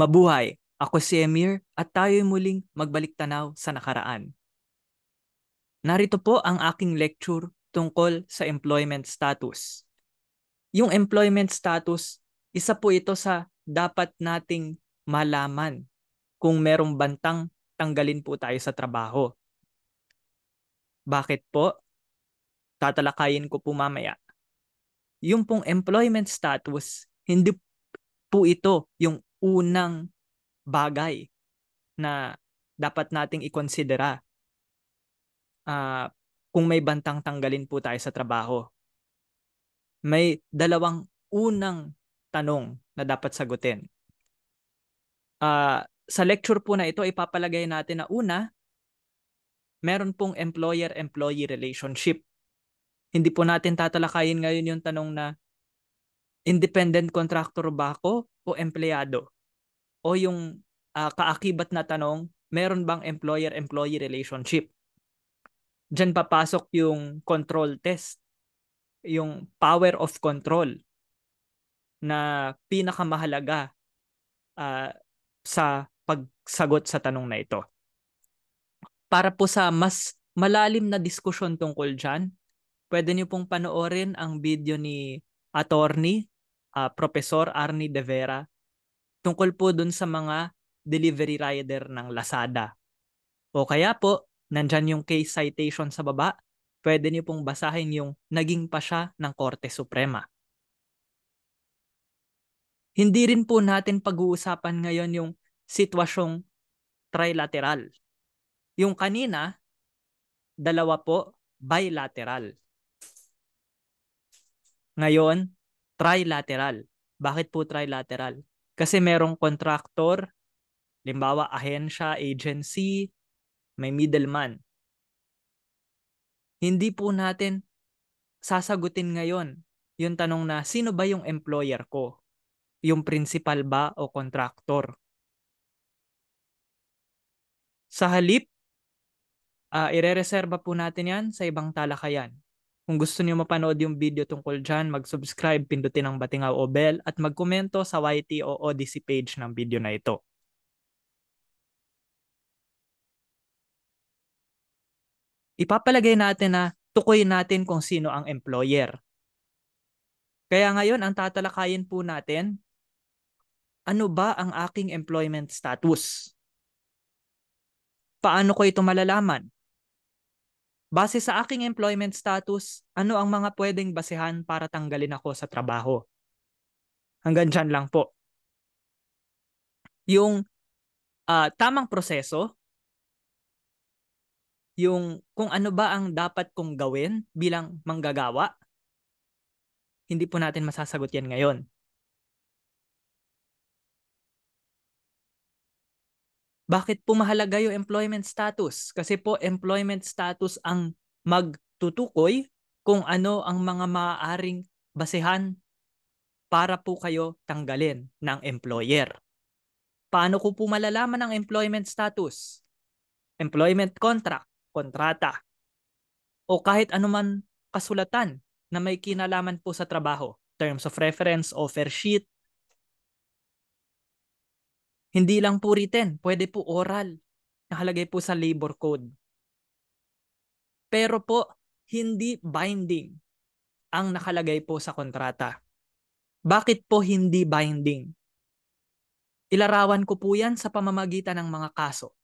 Mabuhay! Ako si Emir at tayo'y muling magbalik tanaw sa nakaraan. Narito po ang aking lecture tungkol sa employment status. Yung employment status, isa po ito sa dapat nating malaman kung merong bantang tanggalin po tayo sa trabaho. Bakit po? Tatalakayin ko po mamaya. Yung pong employment status, hindi po ito yung unang bagay na dapat nating ikonsidera uh, ah, kung may bantang tanggalin po tayo sa trabaho. May dalawang unang tanong na dapat sagutin. Uh, sa lecture po na ito, ipapalagay natin na una, meron pong employer-employee relationship. Hindi po natin tatalakayin ngayon yung tanong na independent contractor ba ako o empleyado? O yung uh, kaakibat na tanong, meron bang employer-employee relationship? Diyan papasok yung control test, yung power of control na pinakamahalaga uh, sa pagsagot sa tanong na ito. Para po sa mas malalim na diskusyon tungkol dyan, pwede niyo pong panoorin ang video ni attorney uh, ah, Professor Arnie De Vera tungkol po dun sa mga delivery rider ng Lazada. O kaya po, nandyan yung case citation sa baba, pwede niyo pong basahin yung naging pa siya ng Korte Suprema. Hindi rin po natin pag-uusapan ngayon yung sitwasyong trilateral. Yung kanina, dalawa po bilateral. Ngayon, trilateral. Bakit po trilateral? Kasi merong contractor, limbawa ahensya, agency, may middleman. Hindi po natin sasagutin ngayon yung tanong na sino ba yung employer ko? Yung principal ba o contractor? Sa halip, uh, ah, ire-reserve po natin yan sa ibang talakayan. Kung gusto niyo mapanood yung video tungkol dyan, mag-subscribe, pindutin ang Batingaw o Bell, at magkomento sa YT o Odyssey page ng video na ito. Ipapalagay natin na tukoy natin kung sino ang employer. Kaya ngayon, ang tatalakayin po natin, ano ba ang aking employment status? Paano ko ito malalaman? Base sa aking employment status, ano ang mga pwedeng basehan para tanggalin ako sa trabaho? Hanggang dyan lang po. Yung uh, tamang proseso, yung kung ano ba ang dapat kong gawin bilang manggagawa, hindi po natin masasagot yan ngayon. Bakit po mahalaga yung employment status? Kasi po employment status ang magtutukoy kung ano ang mga maaaring basehan para po kayo tanggalin ng employer. Paano ko po malalaman ang employment status? Employment contract, kontrata, o kahit anuman kasulatan na may kinalaman po sa trabaho, terms of reference, offer sheet, hindi lang po written, pwede po oral. Nakalagay po sa labor code. Pero po, hindi binding ang nakalagay po sa kontrata. Bakit po hindi binding? Ilarawan ko po yan sa pamamagitan ng mga kaso.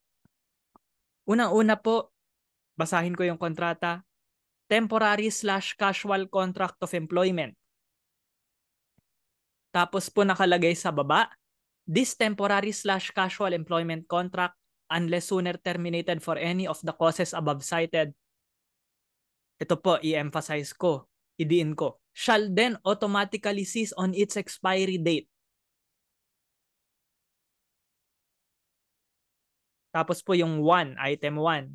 Unang-una po, basahin ko yung kontrata, temporary slash casual contract of employment. Tapos po nakalagay sa baba, This temporary slash casual employment contract, unless sooner terminated for any of the causes above cited, ito po, i-emphasize ko, idiin ko, shall then automatically cease on its expiry date. Tapos po yung 1, item 1.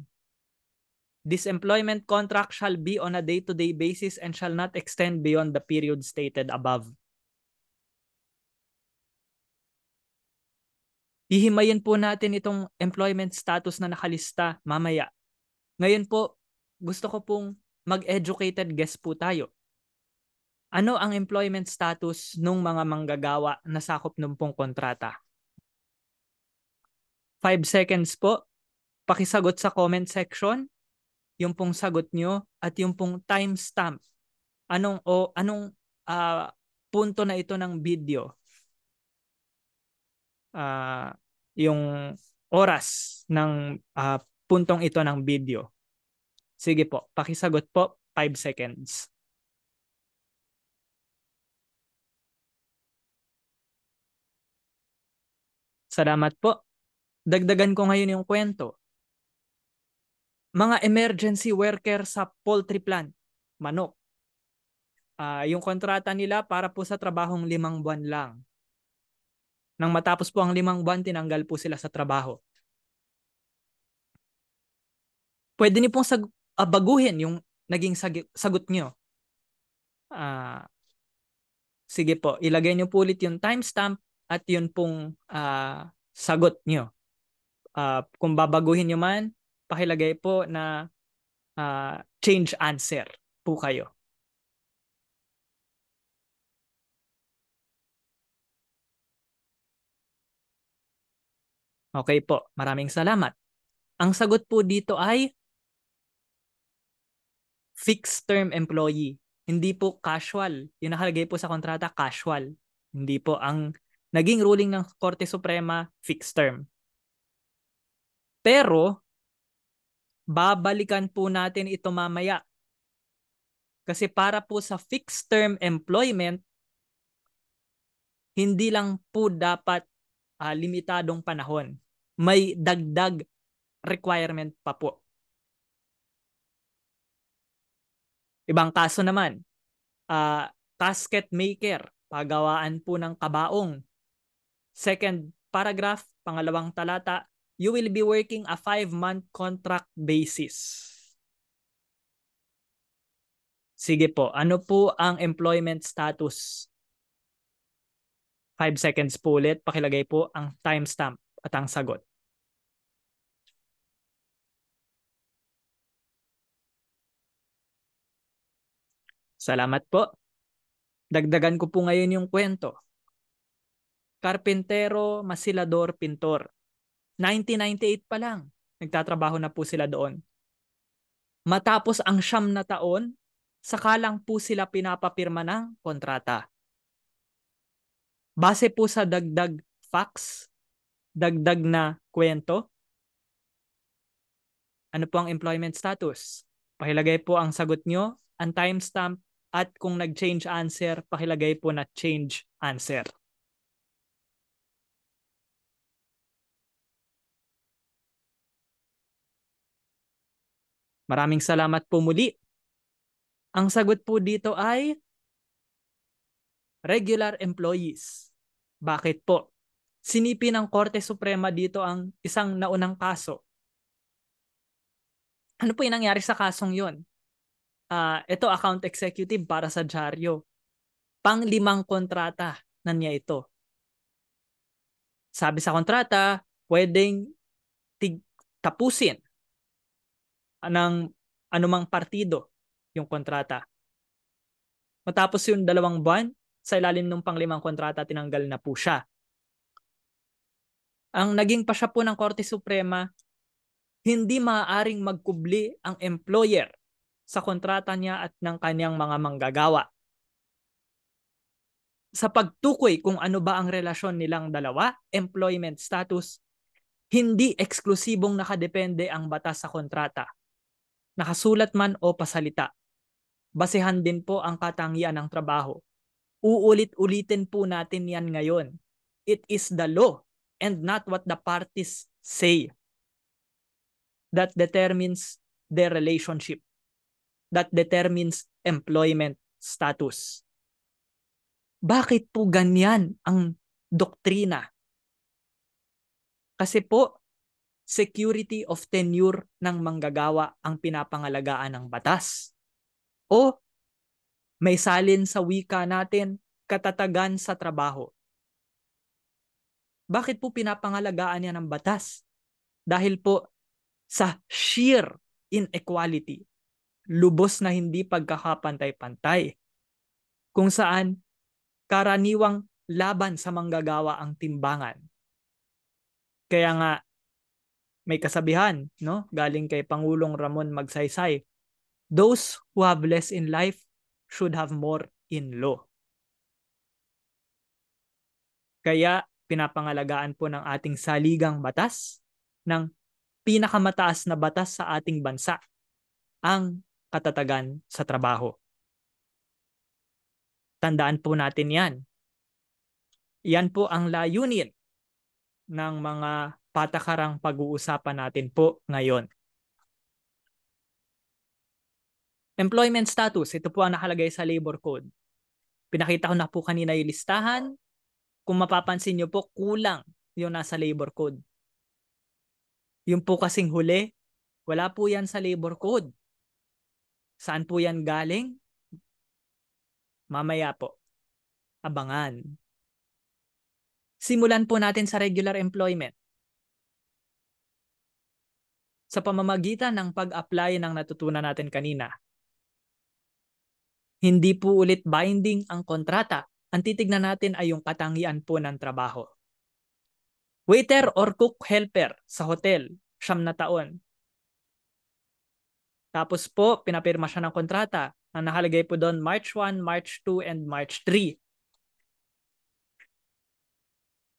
This employment contract shall be on a day-to-day -day basis and shall not extend beyond the period stated above. Ihimayin po natin itong employment status na nakalista mamaya. Ngayon po, gusto ko pong mag-educated guess po tayo. Ano ang employment status ng mga manggagawa na sakop ng pong kontrata? 5 seconds po. Pakisagot sa comment section yung pong sagot nyo at yung pong timestamp. Anong o anong uh, punto na ito ng video? Uh, yung oras ng uh, puntong ito ng video. Sige po, pakisagot po 5 seconds. Salamat po. Dagdagan ko ngayon yung kwento. Mga emergency worker sa poultry plant, manok. Uh, yung kontrata nila para po sa trabahong limang buwan lang nang matapos po ang limang buwan, tinanggal po sila sa trabaho. Pwede niyo pong sag- uh, baguhin yung naging sag- sagot niyo. Uh, sige po, ilagay niyo po ulit yung timestamp at yun pong uh, sagot niyo. Uh, kung babaguhin niyo man, pakilagay po na uh, change answer po kayo. Okay po, maraming salamat. Ang sagot po dito ay fixed term employee. Hindi po casual. Yung nakalagay po sa kontrata, casual. Hindi po ang naging ruling ng Korte Suprema, fixed term. Pero, babalikan po natin ito mamaya. Kasi para po sa fixed term employment, hindi lang po dapat uh, limitadong panahon may dagdag requirement pa po. Ibang kaso naman, uh, casket maker, pagawaan po ng kabaong. Second paragraph, pangalawang talata, you will be working a five-month contract basis. Sige po, ano po ang employment status? 5 seconds po ulit, pakilagay po ang timestamp at ang sagot. Salamat po. Dagdagan ko po ngayon yung kwento. Carpintero masilador, pintor. 1998 pa lang, nagtatrabaho na po sila doon. Matapos ang siyam na taon, saka lang po sila pinapapirma ng kontrata. Base po sa dagdag facts, dagdag na kwento, ano po ang employment status? Pakilagay po ang sagot nyo, ang timestamp at kung nag-change answer, pakilagay po na change answer. Maraming salamat po muli. Ang sagot po dito ay regular employees. Bakit po? Sinipi ng Korte Suprema dito ang isang naunang kaso. Ano po yung nangyari sa kasong yon? uh, ito account executive para sa dyaryo. Panglimang kontrata na niya ito. Sabi sa kontrata, pwedeng tig- tapusin ng anumang partido yung kontrata. Matapos yung dalawang buwan, sa ilalim ng panglimang kontrata, tinanggal na po siya. Ang naging pasya po ng Korte Suprema, hindi maaaring magkubli ang employer sa kontrata niya at ng kanyang mga manggagawa. Sa pagtukoy kung ano ba ang relasyon nilang dalawa, employment status, hindi eksklusibong nakadepende ang batas sa kontrata, nakasulat man o pasalita. Basehan din po ang katangian ng trabaho. Uulit-ulitin po natin yan ngayon. It is the law and not what the parties say that determines their relationship that determines employment status. Bakit po ganyan ang doktrina? Kasi po, security of tenure ng manggagawa ang pinapangalagaan ng batas. O may salin sa wika natin, katatagan sa trabaho. Bakit po pinapangalagaan niya ng batas? Dahil po sa sheer inequality lubos na hindi pagkakapantay-pantay. Kung saan karaniwang laban sa manggagawa ang timbangan. Kaya nga may kasabihan, no? Galing kay Pangulong Ramon Magsaysay. Those who have less in life should have more in law. Kaya pinapangalagaan po ng ating saligang batas ng pinakamataas na batas sa ating bansa, ang katatagan sa trabaho. Tandaan po natin yan. Yan po ang layunin ng mga patakarang pag-uusapan natin po ngayon. Employment status, ito po ang nakalagay sa labor code. Pinakita ko na po kanina yung listahan. Kung mapapansin nyo po, kulang yung nasa labor code. Yung po kasing huli, wala po yan sa labor code. Saan po yan galing? Mamaya po. Abangan. Simulan po natin sa regular employment. Sa pamamagitan ng pag-apply ng natutunan natin kanina. Hindi po ulit binding ang kontrata. Ang titignan natin ay yung katangian po ng trabaho. Waiter or cook helper sa hotel, siyam na taon. Tapos po, pinapirma siya ng kontrata. Ang nakalagay po doon, March 1, March 2, and March 3.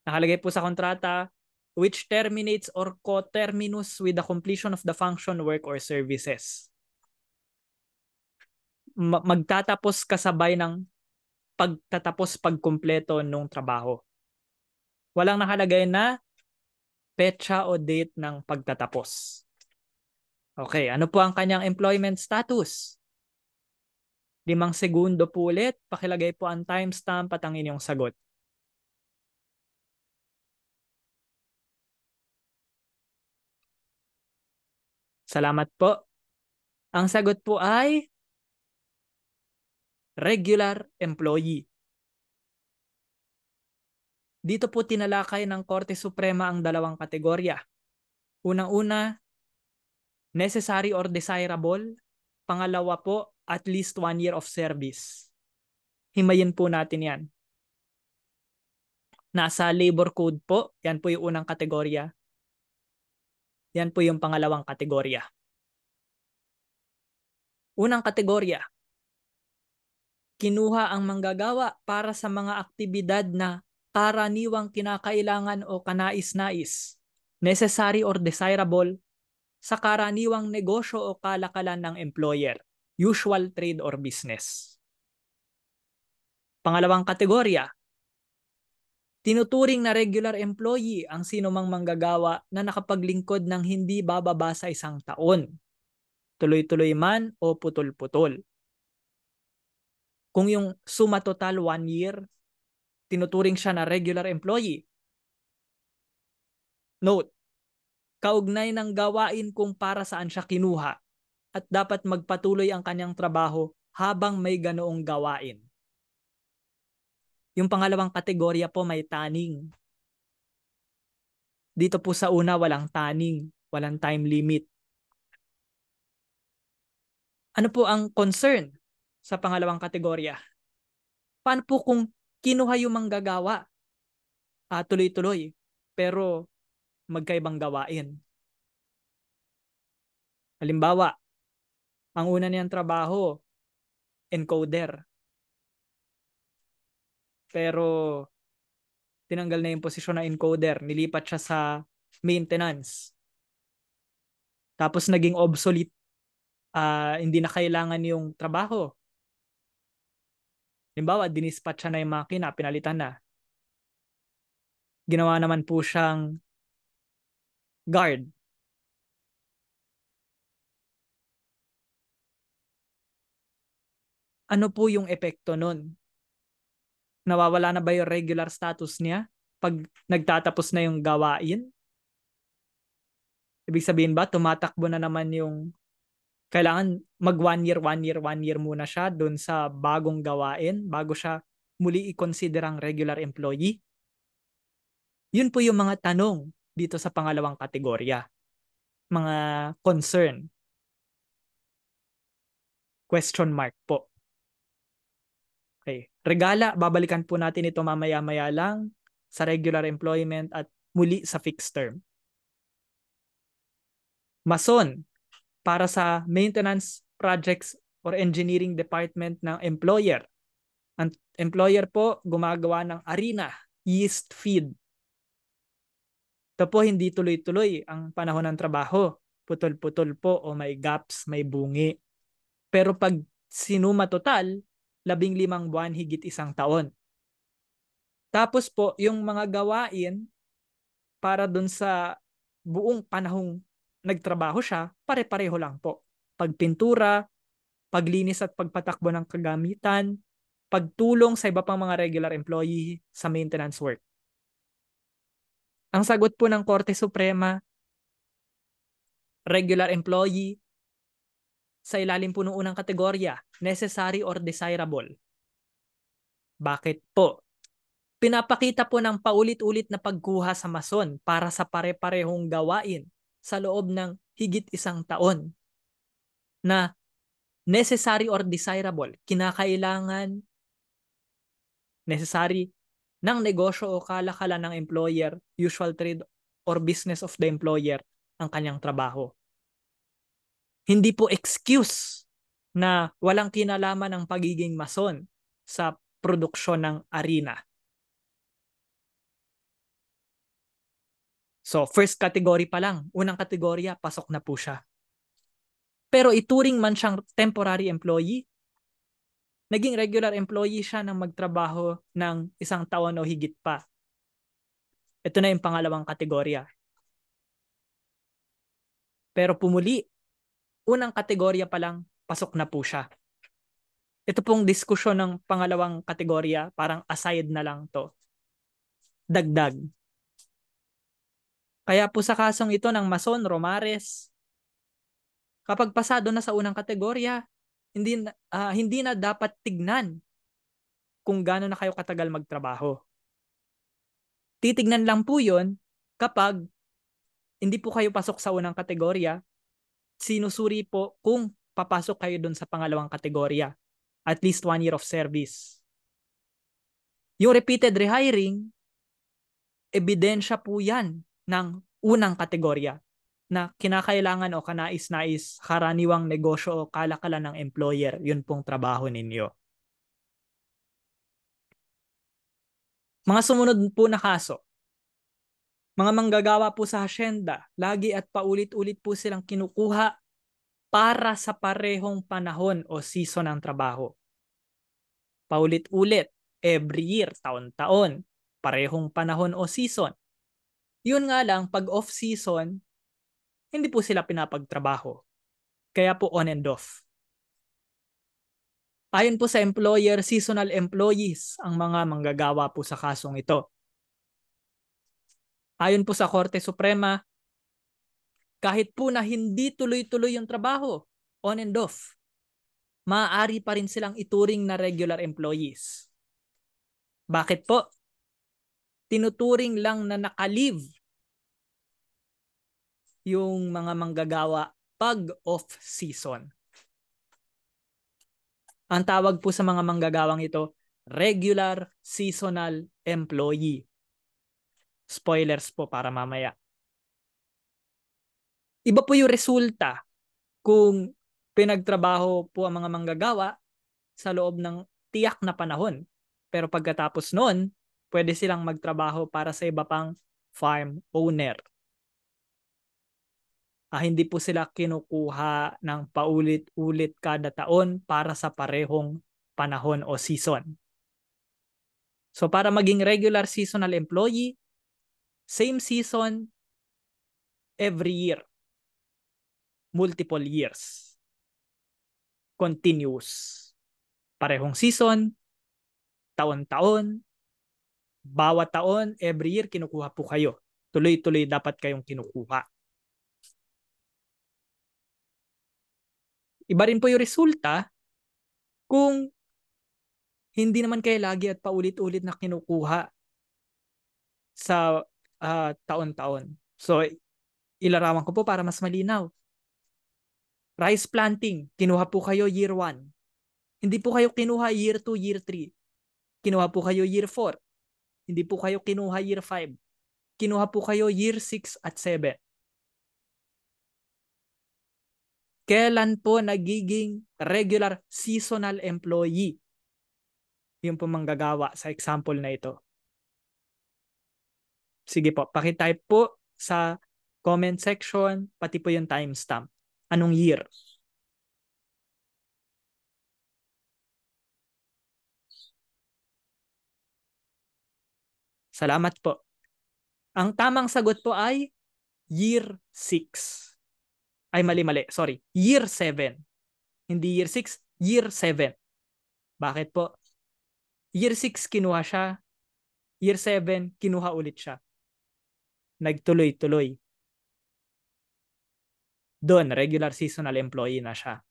Nakalagay po sa kontrata, which terminates or co-terminus with the completion of the function, work, or services. Magtatapos kasabay ng pagtatapos pagkumpleto ng trabaho. Walang nakalagay na petsa o date ng pagtatapos. Okay, ano po ang kanyang employment status? Limang segundo po ulit. Pakilagay po ang timestamp at ang inyong sagot. Salamat po. Ang sagot po ay regular employee. Dito po tinalakay ng Korte Suprema ang dalawang kategorya. Unang-una, necessary or desirable. Pangalawa po, at least one year of service. Himayin po natin yan. Nasa labor code po, yan po yung unang kategorya. Yan po yung pangalawang kategorya. Unang kategorya, kinuha ang manggagawa para sa mga aktibidad na karaniwang kinakailangan o kanais-nais, necessary or desirable sa karaniwang negosyo o kalakalan ng employer, usual trade or business. Pangalawang kategorya, tinuturing na regular employee ang sinumang manggagawa na nakapaglingkod ng hindi bababa sa isang taon, tuloy-tuloy man o putol-putol. Kung yung suma total one year, tinuturing siya na regular employee. Note, kaugnay ng gawain kung para saan siya kinuha at dapat magpatuloy ang kanyang trabaho habang may ganoong gawain. Yung pangalawang kategorya po may taning. Dito po sa una walang taning, walang time limit. Ano po ang concern sa pangalawang kategorya? Paano po kung kinuha yung manggagawa? Ah, tuloy-tuloy. Pero magkaibang gawain. Halimbawa, ang una niyang trabaho, encoder. Pero tinanggal na yung posisyon na encoder, nilipat siya sa maintenance. Tapos naging obsolete, uh, hindi na kailangan yung trabaho. Halimbawa, dinispat siya na yung makina, pinalitan na. Ginawa naman po siyang guard. Ano po yung epekto nun? Nawawala na ba yung regular status niya pag nagtatapos na yung gawain? Ibig sabihin ba, tumatakbo na naman yung kailangan mag one year, one year, one year muna siya doon sa bagong gawain bago siya muli i-considerang regular employee? Yun po yung mga tanong dito sa pangalawang kategorya. Mga concern. Question mark po. Okay. Regala, babalikan po natin ito mamaya-maya lang sa regular employment at muli sa fixed term. Mason, para sa maintenance projects or engineering department ng employer. Ang employer po gumagawa ng arena, yeast feed, ito po hindi tuloy-tuloy ang panahon ng trabaho. Putol-putol po o may gaps, may bungi. Pero pag sinuma total, labing limang buwan, higit isang taon. Tapos po, yung mga gawain para dun sa buong panahong nagtrabaho siya, pare-pareho lang po. Pagpintura, paglinis at pagpatakbo ng kagamitan, pagtulong sa iba pang mga regular employee sa maintenance work. Ang sagot po ng Korte Suprema, regular employee, sa ilalim po ng unang kategorya, necessary or desirable. Bakit po? Pinapakita po ng paulit-ulit na pagkuha sa mason para sa pare-parehong gawain sa loob ng higit isang taon na necessary or desirable, kinakailangan necessary ng negosyo o kalakalan ng employer, usual trade or business of the employer ang kanyang trabaho. Hindi po excuse na walang kinalaman ang pagiging mason sa produksyon ng arena. So, first category pa lang, unang kategorya, pasok na po siya. Pero ituring man siyang temporary employee naging regular employee siya ng magtrabaho ng isang taon o higit pa. Ito na yung pangalawang kategorya. Pero pumuli, unang kategorya pa lang, pasok na po siya. Ito pong diskusyon ng pangalawang kategorya, parang aside na lang to. Dagdag. Kaya po sa kasong ito ng Mason Romares, kapag pasado na sa unang kategorya, hindi uh, hindi na dapat tignan kung gaano na kayo katagal magtrabaho. Titignan lang po 'yon kapag hindi po kayo pasok sa unang kategorya, sinusuri po kung papasok kayo doon sa pangalawang kategorya. At least one year of service. Yung repeated rehiring, ebidensya po yan ng unang kategorya na kinakailangan o kanais-nais karaniwang negosyo o kalakalan ng employer, yun pong trabaho ninyo. Mga sumunod po na kaso. Mga manggagawa po sa hasyenda, lagi at paulit-ulit po silang kinukuha para sa parehong panahon o season ng trabaho. Paulit-ulit, every year, taon-taon, parehong panahon o season. Yun nga lang, pag off-season, hindi po sila pinapagtrabaho. Kaya po on and off. Ayon po sa employer, seasonal employees ang mga manggagawa po sa kasong ito. Ayon po sa Korte Suprema, kahit po na hindi tuloy-tuloy yung trabaho, on and off, maaari pa rin silang ituring na regular employees. Bakit po? Tinuturing lang na nakalive yung mga manggagawa pag off season. Ang tawag po sa mga manggagawang ito, regular seasonal employee. Spoilers po para mamaya. Iba po yung resulta kung pinagtrabaho po ang mga manggagawa sa loob ng tiyak na panahon. Pero pagkatapos noon, pwede silang magtrabaho para sa iba pang farm owner uh, hindi po sila kinukuha ng paulit-ulit kada taon para sa parehong panahon o season. So para maging regular seasonal employee, same season every year. Multiple years. Continuous. Parehong season, taon-taon, bawat taon, every year kinukuha po kayo. Tuloy-tuloy dapat kayong kinukuha. Iba rin po yung resulta kung hindi naman kayo lagi at paulit-ulit na kinukuha sa uh, taon-taon. So, ilarawan ko po para mas malinaw. Rice planting, kinuha po kayo year 1. Hindi po kayo kinuha year 2, year 3. Kinuha po kayo year 4. Hindi po kayo kinuha year 5. Kinuha po kayo year 6 at 7. Kailan po nagiging regular seasonal employee? Yung po manggagawa sa example na ito. Sige po, pakitype po sa comment section, pati po yung timestamp. Anong year? Salamat po. Ang tamang sagot po ay year 6. Ay, mali-mali. Sorry. Year 7. Hindi year 6, year 7. Bakit po? Year 6 kinuha siya. Year 7 kinuha ulit siya. Nagtuloy-tuloy. Doon, regular seasonal employee na siya.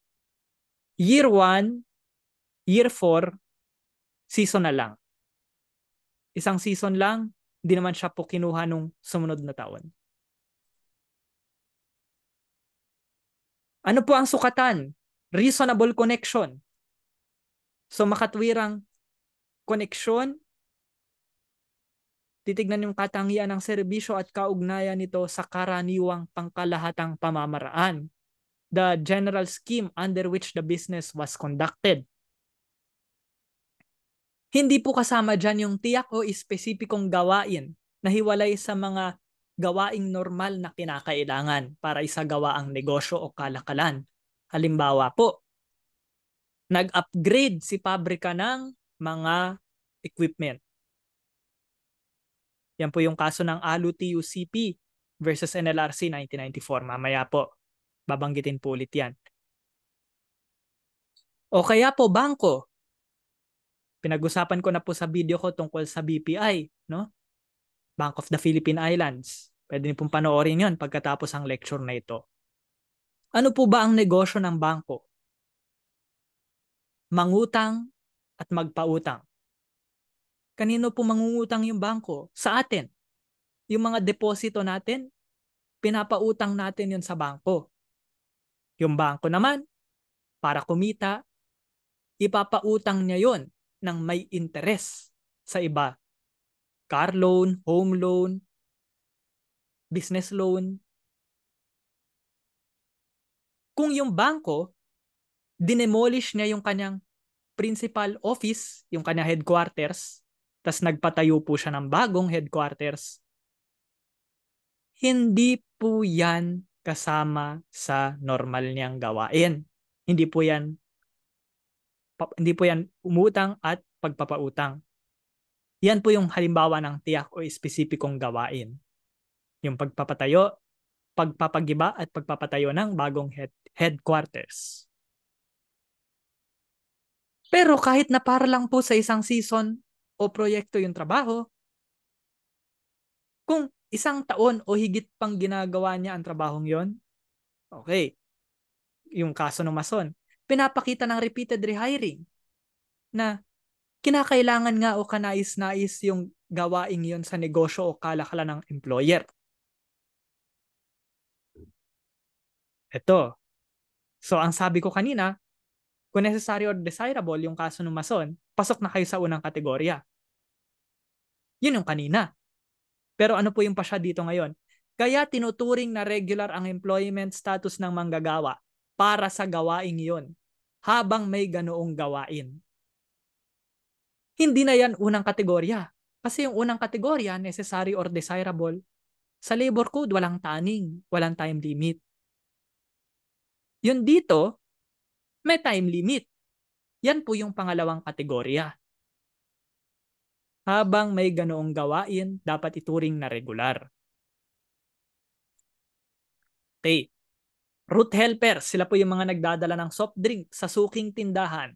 Year 1, year 4, seasonal lang. Isang season lang, hindi naman siya po kinuha nung sumunod na taon. Ano po ang sukatan? Reasonable connection. So makatwirang koneksyon, titignan yung katangian ng serbisyo at kaugnayan nito sa karaniwang pangkalahatang pamamaraan. The general scheme under which the business was conducted. Hindi po kasama dyan yung tiyak o espesipikong gawain na hiwalay sa mga gawaing normal na kinakailangan para isagawa ang negosyo o kalakalan. Halimbawa po, nag-upgrade si pabrika ng mga equipment. Yan po yung kaso ng ALU-TUCP versus NLRC 1994. Mamaya po, babanggitin po ulit yan. O kaya po, bangko. Pinag-usapan ko na po sa video ko tungkol sa BPI. No? Bank of the Philippine Islands. Pwede niyo pong panoorin yon pagkatapos ang lecture na ito. Ano po ba ang negosyo ng bangko? Mangutang at magpautang. Kanino po mangungutang yung bangko? Sa atin. Yung mga deposito natin, pinapautang natin yon sa bangko. Yung bangko naman, para kumita, ipapautang niya yon ng may interes sa iba car loan, home loan, business loan. Kung yung bangko, dinemolish niya yung kanyang principal office, yung kanyang headquarters, tapos nagpatayo po siya ng bagong headquarters, hindi po yan kasama sa normal niyang gawain. Hindi po yan hindi po yan umutang at pagpapautang. Yan po yung halimbawa ng tiyak o espesipikong gawain. Yung pagpapatayo, pagpapagiba at pagpapatayo ng bagong head headquarters. Pero kahit na para lang po sa isang season o proyekto yung trabaho, kung isang taon o higit pang ginagawa niya ang trabahong yon, okay, yung kaso ng mason, pinapakita ng repeated rehiring na kinakailangan nga o kanais-nais yung gawaing yon sa negosyo o kalakalan ng employer. Ito. So, ang sabi ko kanina, kung necessary or desirable yung kaso ng mason, pasok na kayo sa unang kategorya. Yun yung kanina. Pero ano po yung pasya dito ngayon? Kaya tinuturing na regular ang employment status ng manggagawa para sa gawaing yon habang may ganoong gawain hindi na yan unang kategorya. Kasi yung unang kategorya, necessary or desirable, sa labor code, walang taning, walang time limit. Yun dito, may time limit. Yan po yung pangalawang kategorya. Habang may ganoong gawain, dapat ituring na regular. Okay. Root helper, sila po yung mga nagdadala ng soft drink sa suking tindahan.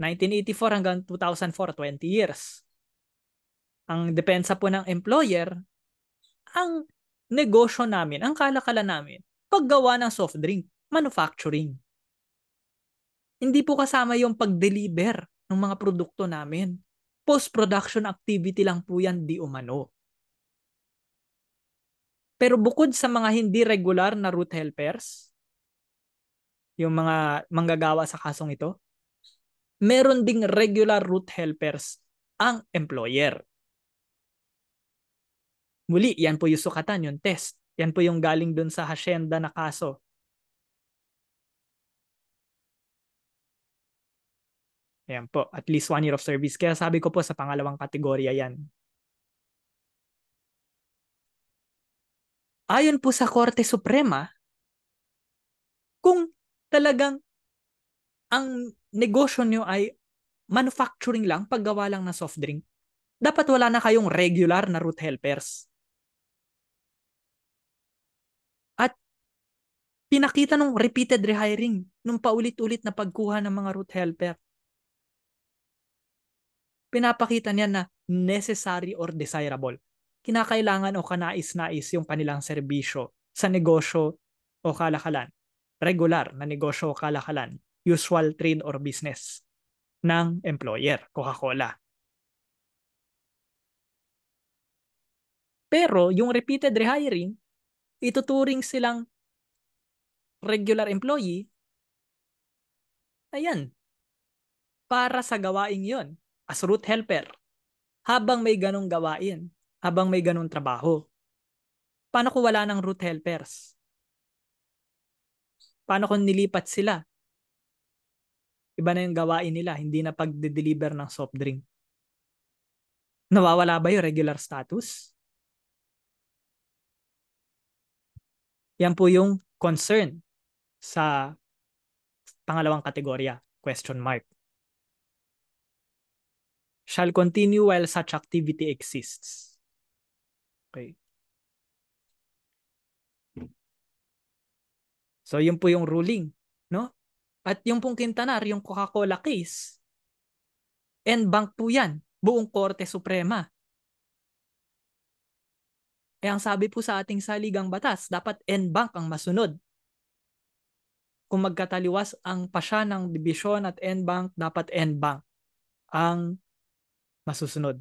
1984 hanggang 2004, 20 years. Ang depensa po ng employer, ang negosyo namin, ang kalakala namin, paggawa ng soft drink, manufacturing. Hindi po kasama yung pag-deliver ng mga produkto namin. Post-production activity lang po yan di umano. Pero bukod sa mga hindi regular na root helpers, yung mga manggagawa sa kasong ito, meron ding regular root helpers ang employer. Muli, yan po yung sukatan, yung test. Yan po yung galing dun sa hacienda na kaso. Ayan po, at least one year of service. Kaya sabi ko po sa pangalawang kategorya yan. Ayon po sa Korte Suprema, kung talagang ang negosyo nyo ay manufacturing lang, paggawa lang ng soft drink, dapat wala na kayong regular na root helpers. At pinakita nung repeated rehiring, nung paulit-ulit na pagkuha ng mga root helper. Pinapakita niya na necessary or desirable. Kinakailangan o kanais-nais yung kanilang serbisyo sa negosyo o kalakalan. Regular na negosyo o kalakalan usual trade or business ng employer, Coca-Cola. Pero yung repeated rehiring, ituturing silang regular employee, ayan, para sa gawain yon as root helper. Habang may ganong gawain, habang may ganong trabaho. Paano kung wala ng root helpers? Paano kung nilipat sila Iba na yung gawain nila, hindi na pag-deliver ng soft drink. Nawawala ba yung regular status? Yan po yung concern sa pangalawang kategorya, question mark. Shall continue while such activity exists. Okay. So yun po yung ruling, no? At yung pong Quintanar, yung Coca-Cola case, and bank po yan, buong Korte Suprema. Eh ang sabi po sa ating saligang batas, dapat NBank ang masunod. Kung magkataliwas ang pasya ng dibisyon at NBank, dapat NBank ang masusunod.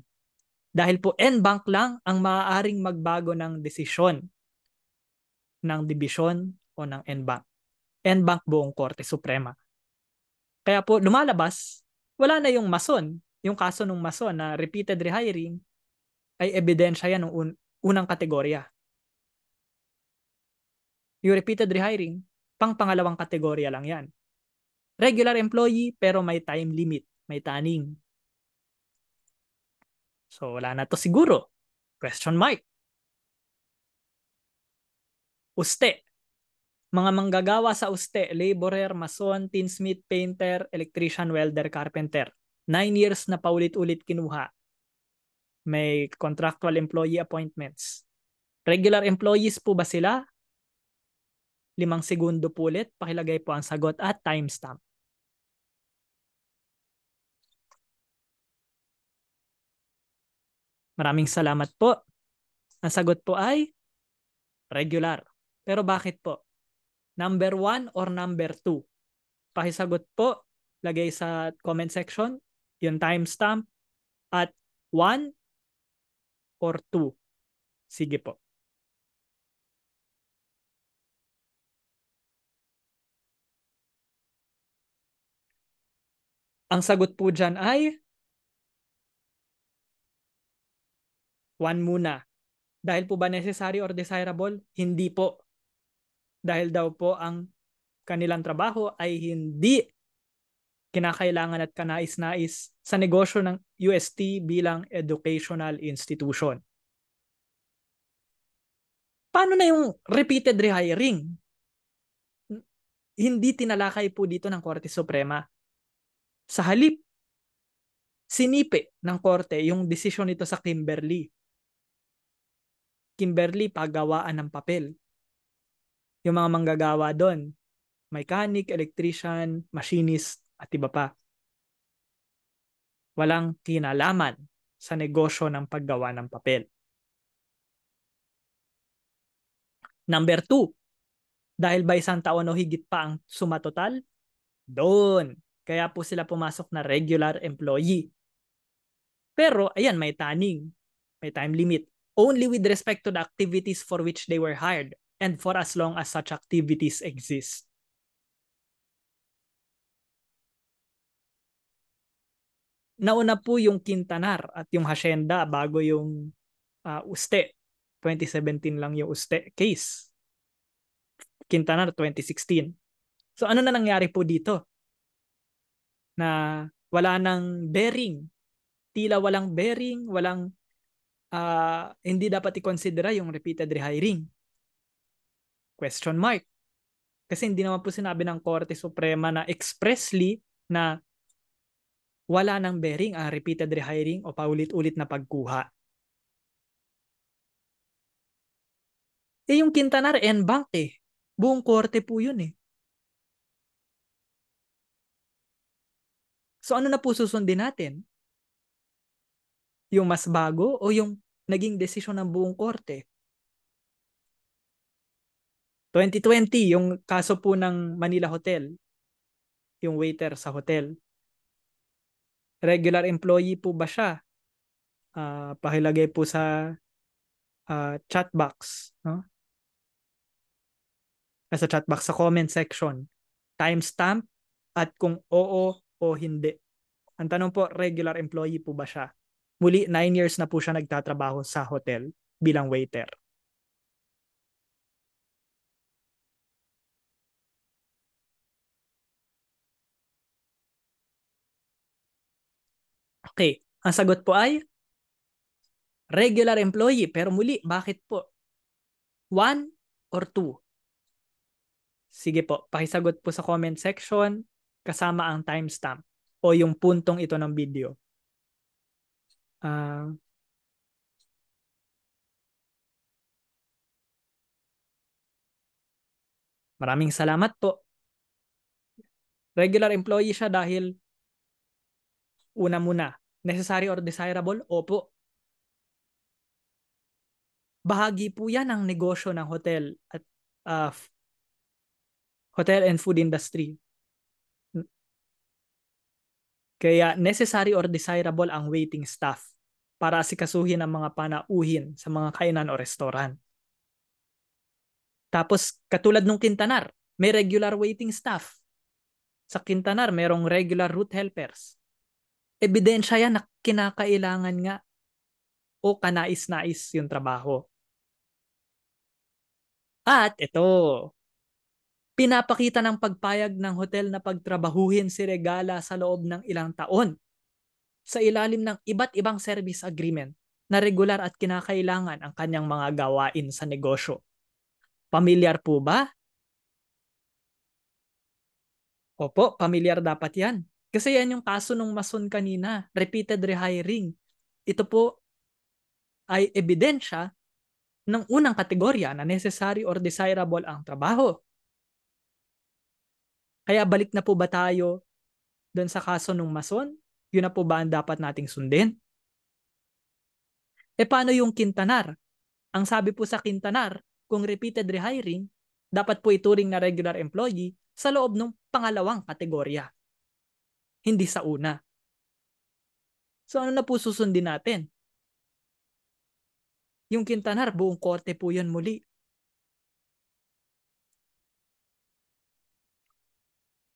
Dahil po NBank lang ang maaaring magbago ng desisyon ng dibisyon o ng NBank and Bankbuong Korte Suprema. Kaya po lumalabas, wala na yung mason, yung kaso ng mason na repeated rehiring ay ebidensya yan ng un- unang kategorya. Yung repeated rehiring, pang pangalawang kategorya lang yan. Regular employee pero may time limit, may taning. So wala na to siguro. Question mark. Uste mga manggagawa sa uste, laborer, mason, tinsmith, painter, electrician, welder, carpenter. Nine years na paulit-ulit kinuha. May contractual employee appointments. Regular employees po ba sila? Limang segundo po ulit, pakilagay po ang sagot at timestamp. Maraming salamat po. Ang sagot po ay regular. Pero bakit po? Number one or number two? Pakisagot po, lagay sa comment section, yung timestamp, at one or two. Sige po. Ang sagot po dyan ay one muna. Dahil po ba necessary or desirable? Hindi po dahil daw po ang kanilang trabaho ay hindi kinakailangan at kanais-nais sa negosyo ng UST bilang educational institution. Paano na yung repeated rehiring? Hindi tinalakay po dito ng Korte Suprema. Sa halip, sinipe ng Korte yung desisyon nito sa Kimberly. Kimberly, pagawaan ng papel yung mga manggagawa doon. Mechanic, electrician, machinist, at iba pa. Walang kinalaman sa negosyo ng paggawa ng papel. Number two, dahil ba isang taon o higit pa ang sumatotal? Doon. Kaya po sila pumasok na regular employee. Pero ayan, may taning. May time limit. Only with respect to the activities for which they were hired and for as long as such activities exist. Nauna po yung Quintanar at yung Hacienda bago yung uh, Uste. 2017 lang yung Uste case. Quintanar 2016. So ano na nangyari po dito? Na wala nang bearing. Tila walang bearing, walang uh, hindi dapat ikonsidera yung repeated rehiring Question mark. Kasi hindi naman po sinabi ng Korte Suprema na expressly na wala nang bearing ang repeated rehiring o paulit-ulit na pagkuha. Eh yung Quintanar, and bank eh. Buong korte po yun eh. So ano na po susundin natin? Yung mas bago o yung naging desisyon ng buong korte? 2020, yung kaso po ng Manila Hotel, yung waiter sa hotel. Regular employee po ba siya? Uh, pakilagay po sa uh, chat box. No? Ah, sa chat box, sa comment section. Timestamp at kung oo o hindi. Ang tanong po, regular employee po ba siya? Muli, 9 years na po siya nagtatrabaho sa hotel bilang waiter. lumaki? Ang sagot po ay regular employee. Pero muli, bakit po? One or two? Sige po, pakisagot po sa comment section kasama ang timestamp o yung puntong ito ng video. Uh, Maraming salamat po. Regular employee siya dahil una muna Necessary or desirable? Opo. Bahagi po yan ng negosyo ng hotel at uh, hotel and food industry. Kaya necessary or desirable ang waiting staff para sikasuhin ang mga panauhin sa mga kainan o restaurant. Tapos katulad nung Quintanar, may regular waiting staff. Sa Quintanar, merong regular route helpers ebidensya yan na kinakailangan nga o kanais-nais yung trabaho. At ito, pinapakita ng pagpayag ng hotel na pagtrabahuhin si Regala sa loob ng ilang taon sa ilalim ng iba't ibang service agreement na regular at kinakailangan ang kanyang mga gawain sa negosyo. Pamilyar po ba? Opo, pamilyar dapat yan. Kasi yan yung kaso ng Mason kanina, repeated rehiring. Ito po ay ebidensya ng unang kategorya na necessary or desirable ang trabaho. Kaya balik na po ba tayo doon sa kaso ng Mason? Yun na po ba ang dapat nating sundin? E paano yung Quintanar? Ang sabi po sa Quintanar, kung repeated rehiring, dapat po ituring na regular employee sa loob ng pangalawang kategorya hindi sa una. So ano na po susundin natin? Yung Quintanar, buong korte po yun muli.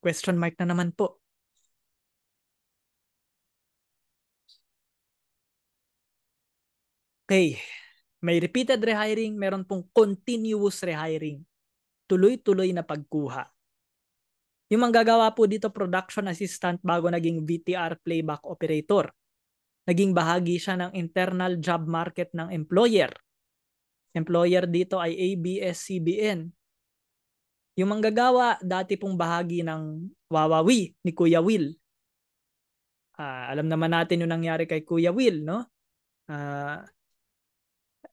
Question mark na naman po. Okay. May repeated rehiring, meron pong continuous rehiring. Tuloy-tuloy na pagkuha. Yung manggagawa po dito production assistant bago naging VTR playback operator. Naging bahagi siya ng internal job market ng employer. Employer dito ay ABS-CBN. Yung manggagawa, dati pong bahagi ng Wawawi ni Kuya Will. Uh, alam naman natin yung nangyari kay Kuya Will, no? Uh,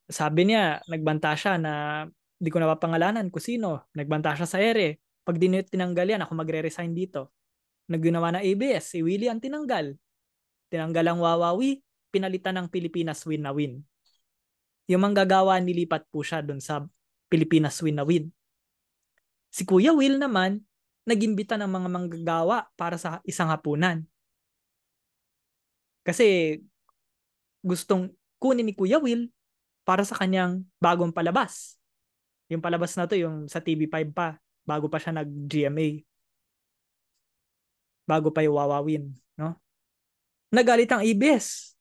sabi niya, nagbanta siya na hindi ko napapangalanan kung sino. Nagbanta siya sa ere. Pag di tinanggal yan, ako magre-resign dito. Nagginawa na ABS, si Willie ang tinanggal. Tinanggal ang Wawawi, pinalitan ng Pilipinas win na win. Yung manggagawa, nilipat po siya dun sa Pilipinas win na win. Si Kuya Will naman, nagimbita ng mga manggagawa para sa isang hapunan. Kasi gustong kunin ni Kuya Will para sa kanyang bagong palabas. Yung palabas na to, yung sa TV5 pa, bago pa siya nag-GMA. Bago pa iwawawin, no? Nagalit ang ABS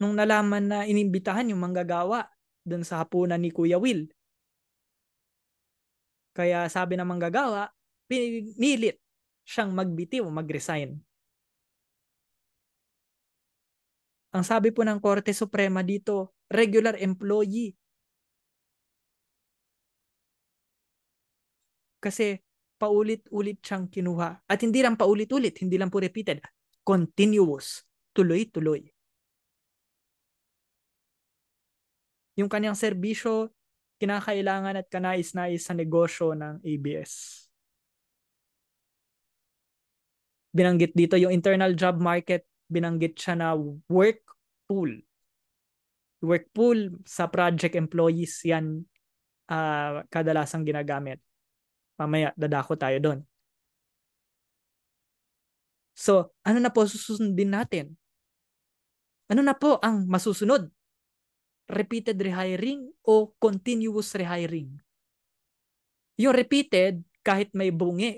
nung nalaman na inimbitahan yung manggagawa dun sa hapunan ni Kuya Will. Kaya sabi ng manggagawa, pinilit siyang magbitiw, mag-resign. Ang sabi po ng Korte Suprema dito, regular employee Kasi paulit-ulit siyang kinuha. At hindi lang paulit-ulit, hindi lang po repeated. Continuous. Tuloy-tuloy. Yung kanyang serbisyo, kinakailangan at kanais-nais sa negosyo ng ABS. Binanggit dito yung internal job market, binanggit siya na work pool. Work pool sa project employees yan uh, kadalasang ginagamit Mamaya, dadako tayo doon. So, ano na po susundin natin? Ano na po ang masusunod? Repeated rehiring o continuous rehiring? Yung repeated, kahit may bungi,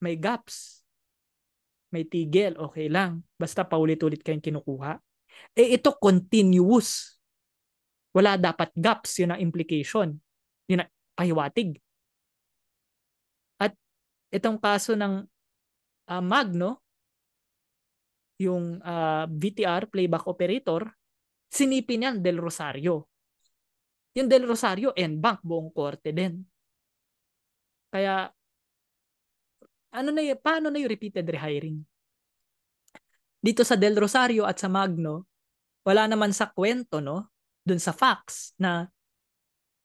may gaps, may tigil, okay lang. Basta paulit-ulit kayong kinukuha. Eh ito continuous. Wala dapat gaps, yun ang implication. Yun ang pahiwatig itong kaso ng uh, Magno, yung uh, ah, VTR, playback operator, sinipi niyan Del Rosario. Yung Del Rosario, and bank buong korte din. Kaya, ano na yun, paano na yung repeated rehiring? Dito sa Del Rosario at sa Magno, wala naman sa kwento, no? Doon sa facts na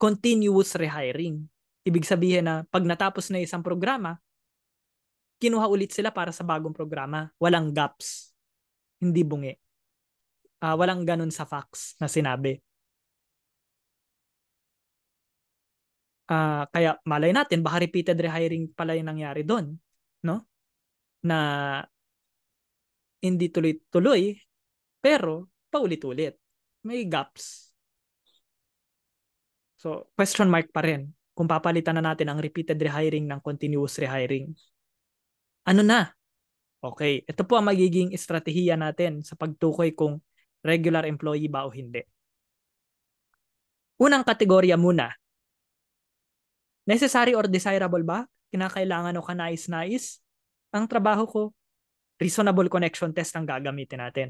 continuous rehiring. Ibig sabihin na pag natapos na isang programa, kinuha ulit sila para sa bagong programa. Walang gaps. Hindi bungi. Uh, walang ganun sa facts na sinabi. Uh, kaya malay natin, baka repeated rehiring pala yung nangyari doon. No? Na hindi tuloy-tuloy, pero paulit-ulit. May gaps. So, question mark pa rin kung papalitan na natin ang repeated rehiring ng continuous rehiring ano na? Okay, ito po ang magiging estratehiya natin sa pagtukoy kung regular employee ba o hindi. Unang kategorya muna. Necessary or desirable ba? Kinakailangan o kanais-nais? Ang trabaho ko, reasonable connection test ang gagamitin natin.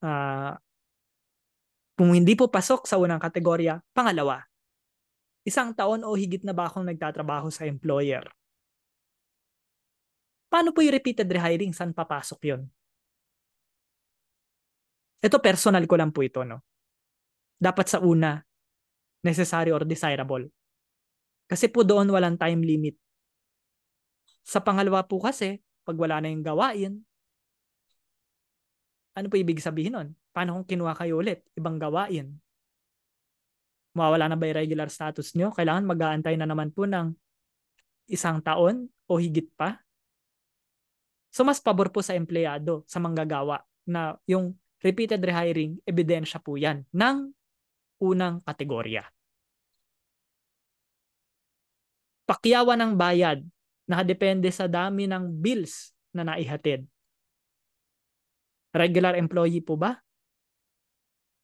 Uh, kung hindi po pasok sa unang kategorya, pangalawa, isang taon o higit na ba akong nagtatrabaho sa employer? Paano po yung repeated rehiring? Saan papasok yon? Ito personal ko lang po ito. No? Dapat sa una, necessary or desirable. Kasi po doon walang time limit. Sa pangalawa po kasi, pag wala na yung gawain, ano po ibig sabihin nun? Paano kung kinuha kayo ulit? Ibang gawain. Mawawala na ba yung regular status nyo? Kailangan mag-aantay na naman po ng isang taon o higit pa So mas pabor po sa empleyado, sa manggagawa na yung repeated rehiring, ebidensya po yan ng unang kategorya. Pakyawa ng bayad, na nakadepende sa dami ng bills na naihatid. Regular employee po ba?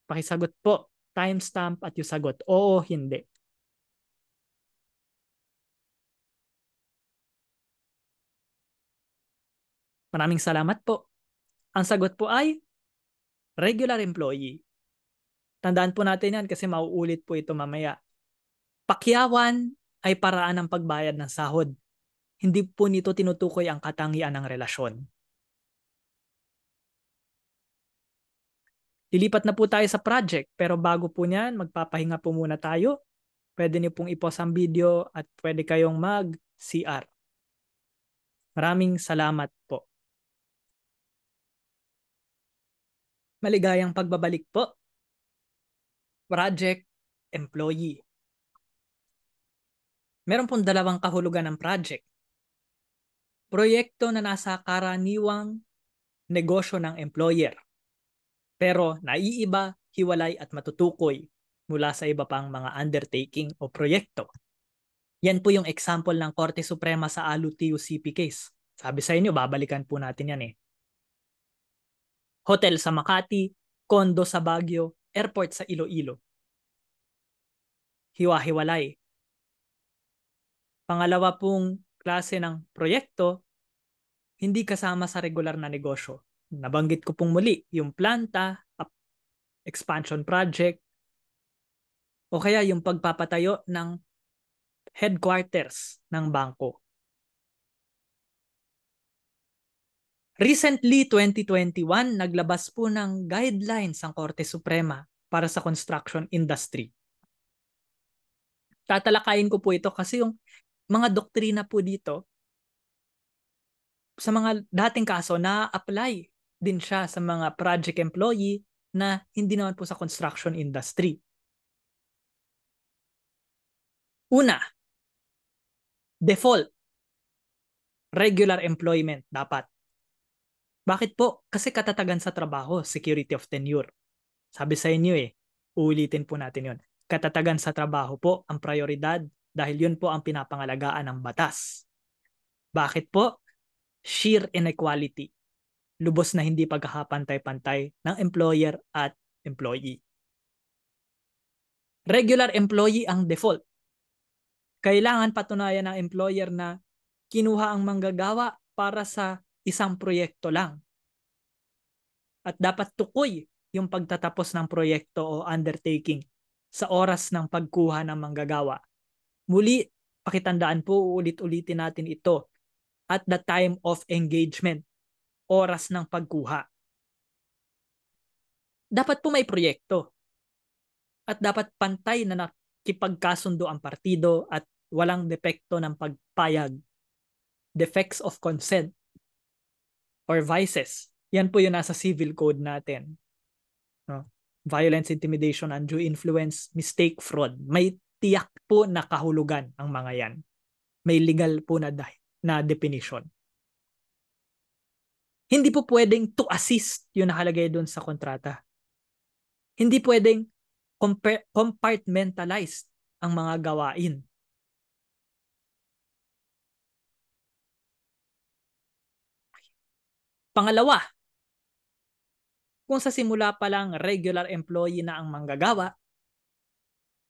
Pakisagot po, timestamp at yung sagot, oo, hindi. Maraming salamat po. Ang sagot po ay regular employee. Tandaan po natin yan kasi mauulit po ito mamaya. Pakyawan ay paraan ng pagbayad ng sahod. Hindi po nito tinutukoy ang katangian ng relasyon. Lilipat na po tayo sa project pero bago po niyan, magpapahinga po muna tayo. Pwede niyo pong ipos ang video at pwede kayong mag-CR. Maraming salamat po. Maligayang pagbabalik po. Project Employee. Meron pong dalawang kahulugan ng project. Proyekto na nasa karaniwang negosyo ng employer. Pero naiiba, hiwalay at matutukoy mula sa iba pang mga undertaking o proyekto. Yan po yung example ng Korte Suprema sa Alu TUCP case. Sabi sa inyo, babalikan po natin yan eh hotel sa Makati, kondo sa Baguio, airport sa Iloilo. Hiwa-hiwalay. Pangalawa pong klase ng proyekto, hindi kasama sa regular na negosyo. Nabanggit ko pong muli, yung planta, expansion project, o kaya yung pagpapatayo ng headquarters ng bangko. Recently, 2021, naglabas po ng guidelines ang Korte Suprema para sa construction industry. Tatalakayin ko po ito kasi yung mga doktrina po dito sa mga dating kaso na apply din siya sa mga project employee na hindi naman po sa construction industry. Una, default regular employment dapat. Bakit po? Kasi katatagan sa trabaho, security of tenure. Sabi sa inyo eh, uulitin po natin yon. Katatagan sa trabaho po ang prioridad dahil yun po ang pinapangalagaan ng batas. Bakit po? Sheer inequality. Lubos na hindi pagkakapantay-pantay ng employer at employee. Regular employee ang default. Kailangan patunayan ng employer na kinuha ang manggagawa para sa isang proyekto lang. At dapat tukoy yung pagtatapos ng proyekto o undertaking sa oras ng pagkuha ng manggagawa. Muli, pakitandaan po, ulit-ulitin natin ito. At the time of engagement, oras ng pagkuha. Dapat po may proyekto. At dapat pantay na nakipagkasundo ang partido at walang depekto ng pagpayag. Defects of consent or vices. Yan po yung nasa civil code natin. No? Violence, intimidation, undue influence, mistake, fraud. May tiyak po na kahulugan ang mga yan. May legal po na, na definition. Hindi po pwedeng to assist yung nakalagay doon sa kontrata. Hindi pwedeng compartmentalized ang mga gawain. Pangalawa, kung sa simula pa lang regular employee na ang manggagawa,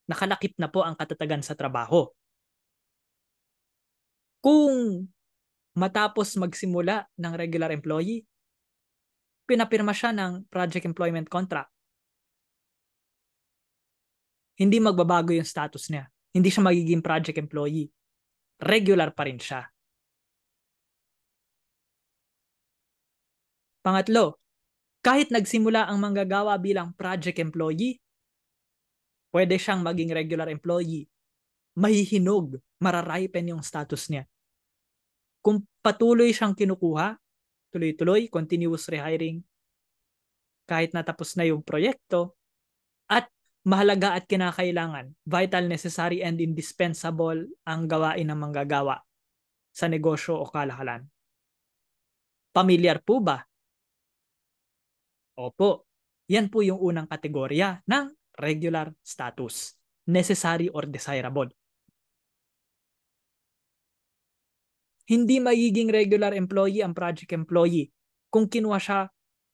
nakalakip na po ang katatagan sa trabaho. Kung matapos magsimula ng regular employee, pinapirma siya ng project employment contract. Hindi magbabago yung status niya. Hindi siya magiging project employee. Regular pa rin siya. Pangatlo, kahit nagsimula ang manggagawa bilang project employee, pwede siyang maging regular employee. Mahihinog, mararipen yung status niya. Kung patuloy siyang kinukuha, tuloy-tuloy, continuous rehiring, kahit natapos na yung proyekto, at mahalaga at kinakailangan, vital, necessary, and indispensable ang gawain ng manggagawa sa negosyo o kalakalan. Pamilyar po ba Opo, yan po yung unang kategorya ng regular status, necessary or desirable. Hindi magiging regular employee ang project employee kung kinuha siya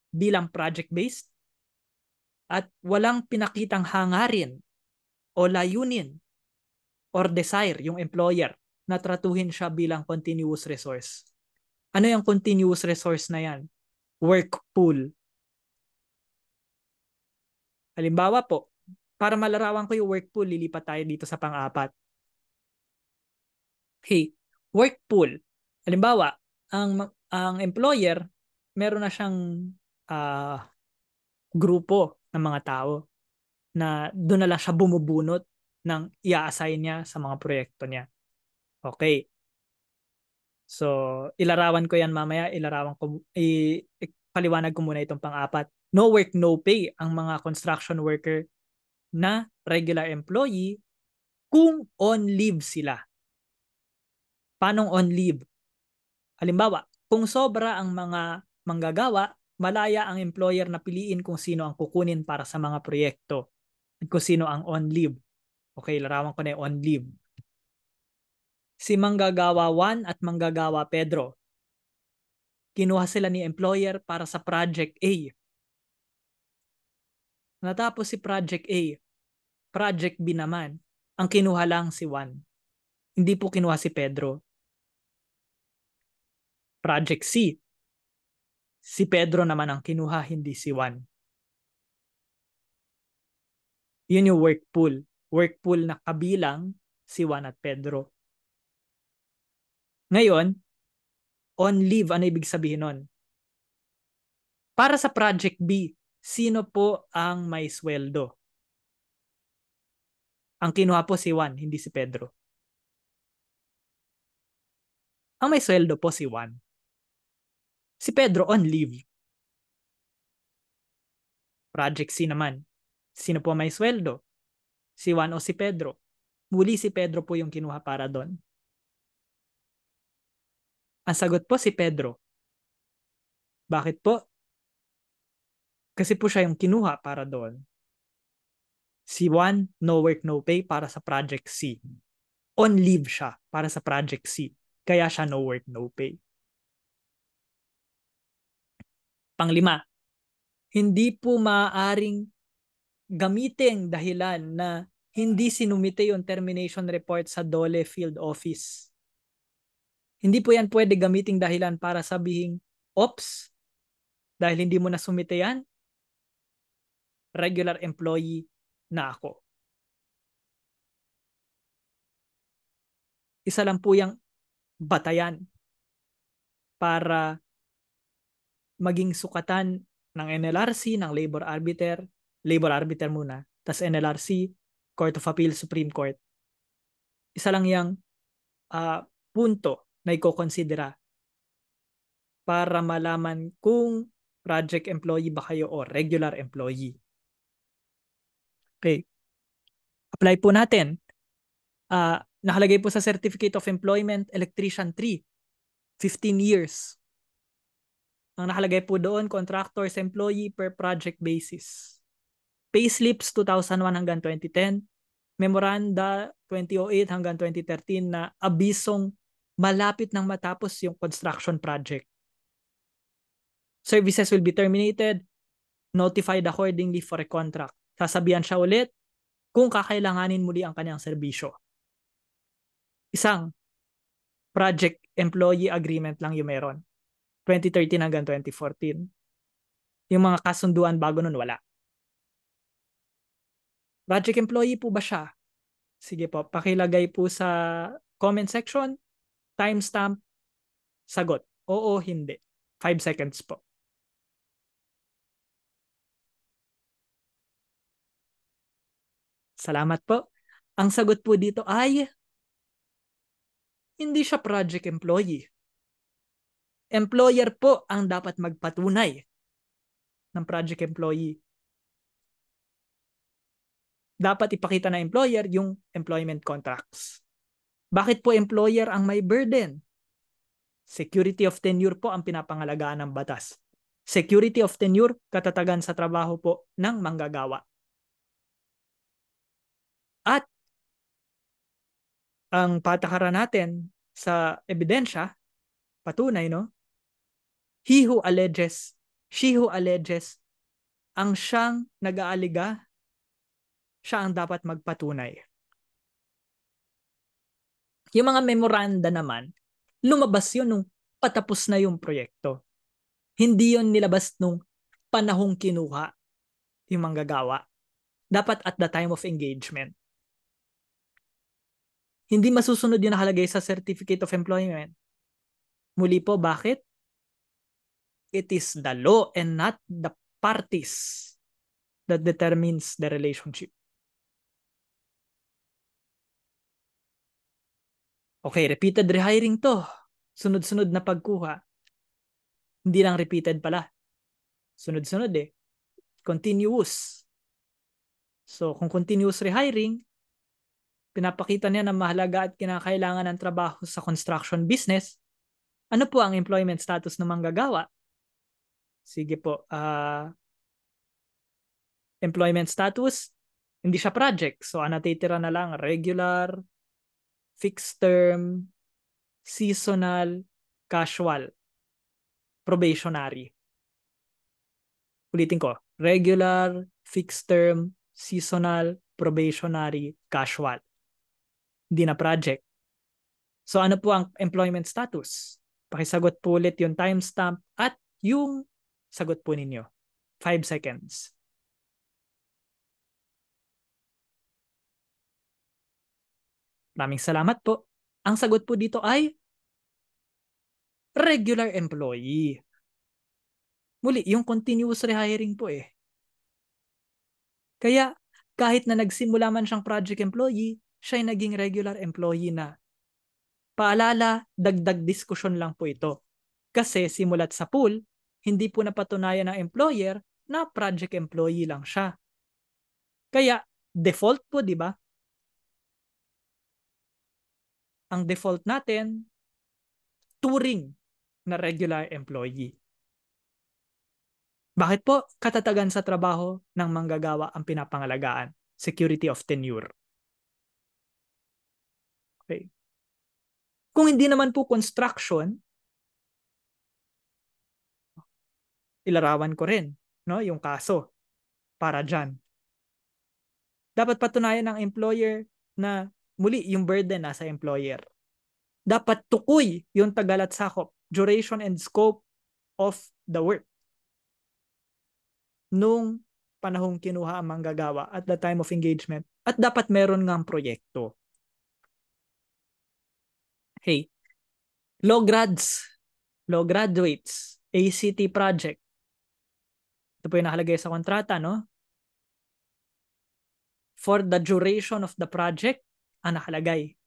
bilang project-based at walang pinakitang hangarin o layunin or desire yung employer na tratuhin siya bilang continuous resource. Ano yung continuous resource na yan? Work pool Halimbawa po, para malarawan ko yung work pool, lilipat tayo dito sa pang-apat. Okay, work pool. Halimbawa, ang ang employer meron na siyang uh, grupo ng mga tao na doon na lang siya bumubunot ng i-assign niya sa mga proyekto niya. Okay. So, ilarawan ko yan mamaya. Ilarawan ko, i, paliwanag ko muna itong pang-apat no work, no pay ang mga construction worker na regular employee kung on leave sila. Paano on leave? Halimbawa, kung sobra ang mga manggagawa, malaya ang employer na piliin kung sino ang kukunin para sa mga proyekto at kung sino ang on leave. Okay, larawan ko na yung on leave. Si Manggagawa Juan at Manggagawa Pedro. Kinuha sila ni employer para sa Project A Natapos si Project A. Project B naman. Ang kinuha lang si Juan. Hindi po kinuha si Pedro. Project C. Si Pedro naman ang kinuha, hindi si Juan. Yun yung work pool. Work pool na kabilang si Juan at Pedro. Ngayon, on leave, ano ibig sabihin nun? Para sa Project B, sino po ang may sweldo? Ang kinuha po si Juan, hindi si Pedro. Ang may sweldo po si Juan. Si Pedro on leave. Project C naman. Sino po may sweldo? Si Juan o si Pedro? Muli si Pedro po yung kinuha para doon. Ang sagot po si Pedro. Bakit po? Kasi po siya yung kinuha para doon. Si Juan, no work, no pay para sa Project C. On leave siya para sa Project C. Kaya siya no work, no pay. Panglima, hindi po maaaring gamitin dahilan na hindi sinumite yung termination report sa Dole Field Office. Hindi po yan pwede gamiting dahilan para sabihin, Ops, dahil hindi mo na sumite yan, regular employee na ako. Isa lang po yung batayan para maging sukatan ng NLRC, ng labor arbiter, labor arbiter muna, tas NLRC, Court of Appeal, Supreme Court. Isa lang yung uh, punto na ikokonsidera para malaman kung project employee ba kayo o regular employee. Okay. Apply po natin. Uh, nakalagay po sa Certificate of Employment, Electrician 3, 15 years. Ang nakalagay po doon, contractors employee per project basis. Payslips 2001 hanggang 2010, memoranda 2008 hanggang 2013 na abisong malapit nang matapos yung construction project. Services will be terminated, notified accordingly for a contract sasabihan siya ulit kung kakailanganin muli ang kanyang serbisyo. Isang project employee agreement lang yung meron. 2013 hanggang 2014. Yung mga kasunduan bago nun wala. Project employee po ba siya? Sige po, pakilagay po sa comment section, timestamp, sagot. Oo, hindi. 5 seconds po. Salamat po. Ang sagot po dito ay hindi siya project employee. Employer po ang dapat magpatunay ng project employee. Dapat ipakita na employer yung employment contracts. Bakit po employer ang may burden? Security of tenure po ang pinapangalagaan ng batas. Security of tenure, katatagan sa trabaho po ng manggagawa. ang patakaran natin sa ebidensya, patunay, no? He who alleges, she who alleges, ang siyang nag-aaliga, siya ang dapat magpatunay. Yung mga memoranda naman, lumabas yun nung patapos na yung proyekto. Hindi yon nilabas nung panahong kinuha yung manggagawa. Dapat at the time of engagement. Hindi masusunod yung nakalagay sa Certificate of Employment. Muli po, bakit? It is the law and not the parties that determines the relationship. Okay, repeated rehiring to. Sunod-sunod na pagkuha. Hindi lang repeated pala. Sunod-sunod eh. Continuous. So, kung continuous rehiring, Pinapakita niya na mahalaga at kinakailangan ng trabaho sa construction business. Ano po ang employment status ng manggagawa? Sige po. Uh, employment status, hindi siya project. So, ang na lang regular, fixed term, seasonal, casual, probationary. Ulitin ko, regular, fixed term, seasonal, probationary, casual hindi na project. So ano po ang employment status? Pakisagot po ulit yung timestamp at yung sagot po ninyo. 5 seconds. Maraming salamat po. Ang sagot po dito ay regular employee. Muli, yung continuous rehiring po eh. Kaya kahit na nagsimula man siyang project employee, siya'y naging regular employee na. Paalala, dagdag diskusyon lang po ito. Kasi simulat sa pool, hindi po napatunayan ng employer na project employee lang siya. Kaya, default po, di ba? Ang default natin, touring na regular employee. Bakit po katatagan sa trabaho ng manggagawa ang pinapangalagaan? Security of tenure. Okay. Kung hindi naman po construction, ilarawan ko rin no, yung kaso para dyan. Dapat patunayan ng employer na muli yung burden nasa employer. Dapat tukoy yung tagal at sakop, duration and scope of the work nung panahong kinuha ang manggagawa at the time of engagement at dapat meron ngang proyekto. Hey, law grads, law graduates, ACT project. Ito po yung nakalagay sa kontrata, no? For the duration of the project, ang nakalagay.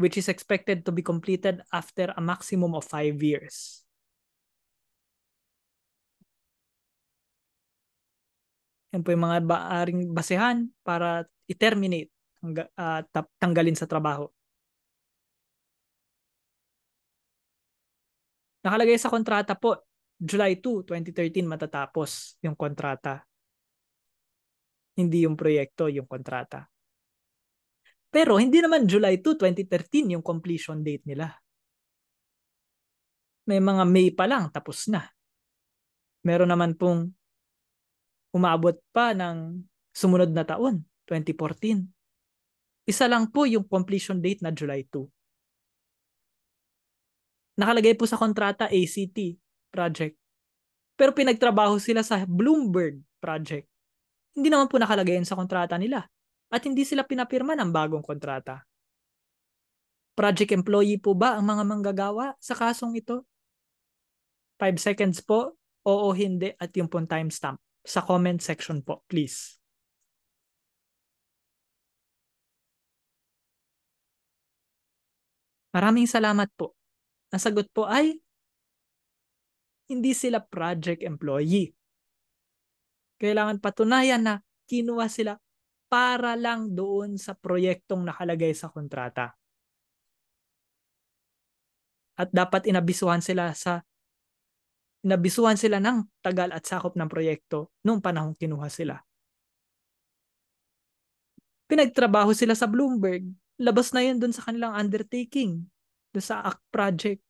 Which is expected to be completed after a maximum of five years. Yan po yung mga baaring ah, basehan para i-terminate tangga, uh, tanggalin sa trabaho. Nakalagay sa kontrata po, July 2, 2013 matatapos yung kontrata. Hindi yung proyekto, yung kontrata. Pero hindi naman July 2, 2013 yung completion date nila. May mga May pa lang, tapos na. Meron naman pong umabot pa ng sumunod na taon, 2014. Isa lang po yung completion date na July 2. Nakalagay po sa kontrata ACT project. Pero pinagtrabaho sila sa Bloomberg project. Hindi naman po nakalagay yun sa kontrata nila. At hindi sila pinapirma ng bagong kontrata. Project employee po ba ang mga manggagawa sa kasong ito? 5 seconds po, oo hindi, at yung pong timestamp sa comment section po, please. Maraming salamat po. Nasagot po ay hindi sila project employee. Kailangan patunayan na kinuha sila para lang doon sa proyektong nakalagay sa kontrata. At dapat inabisuhan sila sa inabisuhan sila ng tagal at sakop ng proyekto noong panahong kinuha sila. Pinagtrabaho sila sa Bloomberg labas na yun dun sa kanilang undertaking, dun sa ACT project.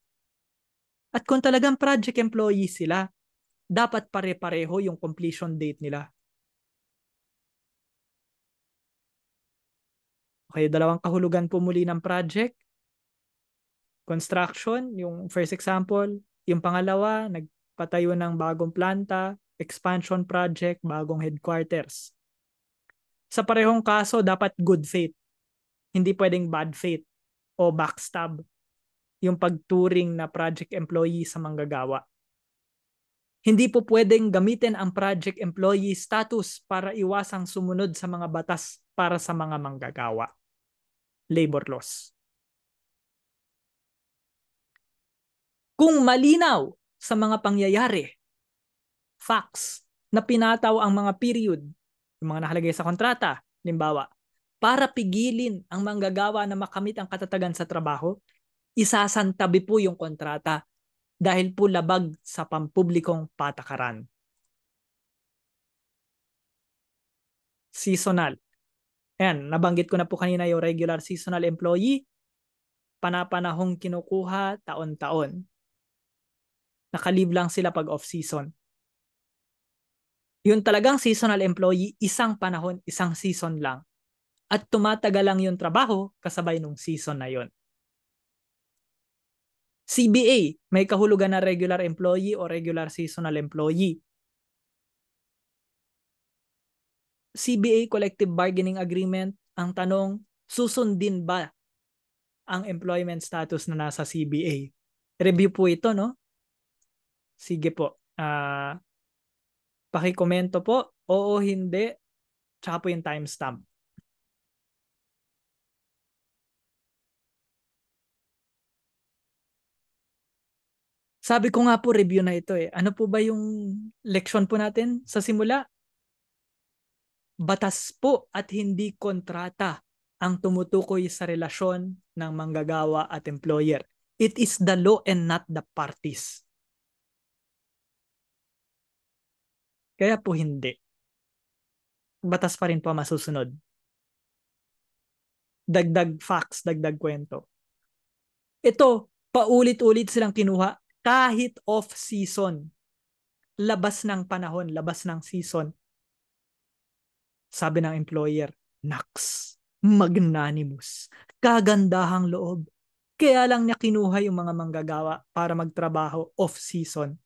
At kung talagang project employee sila, dapat pare-pareho yung completion date nila. Okay, dalawang kahulugan po muli ng project. Construction, yung first example. Yung pangalawa, nagpatayo ng bagong planta, expansion project, bagong headquarters. Sa parehong kaso, dapat good faith hindi pwedeng bad faith o backstab yung pagturing na project employee sa manggagawa. Hindi po pwedeng gamitin ang project employee status para iwasang sumunod sa mga batas para sa mga manggagawa. Labor laws. Kung malinaw sa mga pangyayari, facts, na pinataw ang mga period, yung mga nakalagay sa kontrata, limbawa, para pigilin ang manggagawa na makamit ang katatagan sa trabaho, isasantabi po yung kontrata dahil po labag sa pampublikong patakaran. Seasonal. Ayan, nabanggit ko na po kanina yung regular seasonal employee, panapanahong kinukuha taon-taon. Nakalib lang sila pag off-season. Yun talagang seasonal employee, isang panahon, isang season lang at tumatagal lang yung trabaho kasabay nung season na yon. CBA, may kahulugan na regular employee o regular seasonal employee. CBA collective bargaining agreement, ang tanong, susundin ba ang employment status na nasa CBA? Review po ito, no? Sige po. Uh, pakikomento po, oo, hindi, tsaka po yung timestamp. Sabi ko nga po review na ito eh. Ano po ba yung leksyon po natin sa simula? Batas po at hindi kontrata ang tumutukoy sa relasyon ng manggagawa at employer. It is the law and not the parties. Kaya po hindi. Batas pa rin po masusunod. Dagdag facts, dagdag kwento. Ito, paulit-ulit silang kinuha kahit off season labas ng panahon labas ng season sabi ng employer nax magnanimous kagandahang loob kaya lang niya kinuha yung mga manggagawa para magtrabaho off season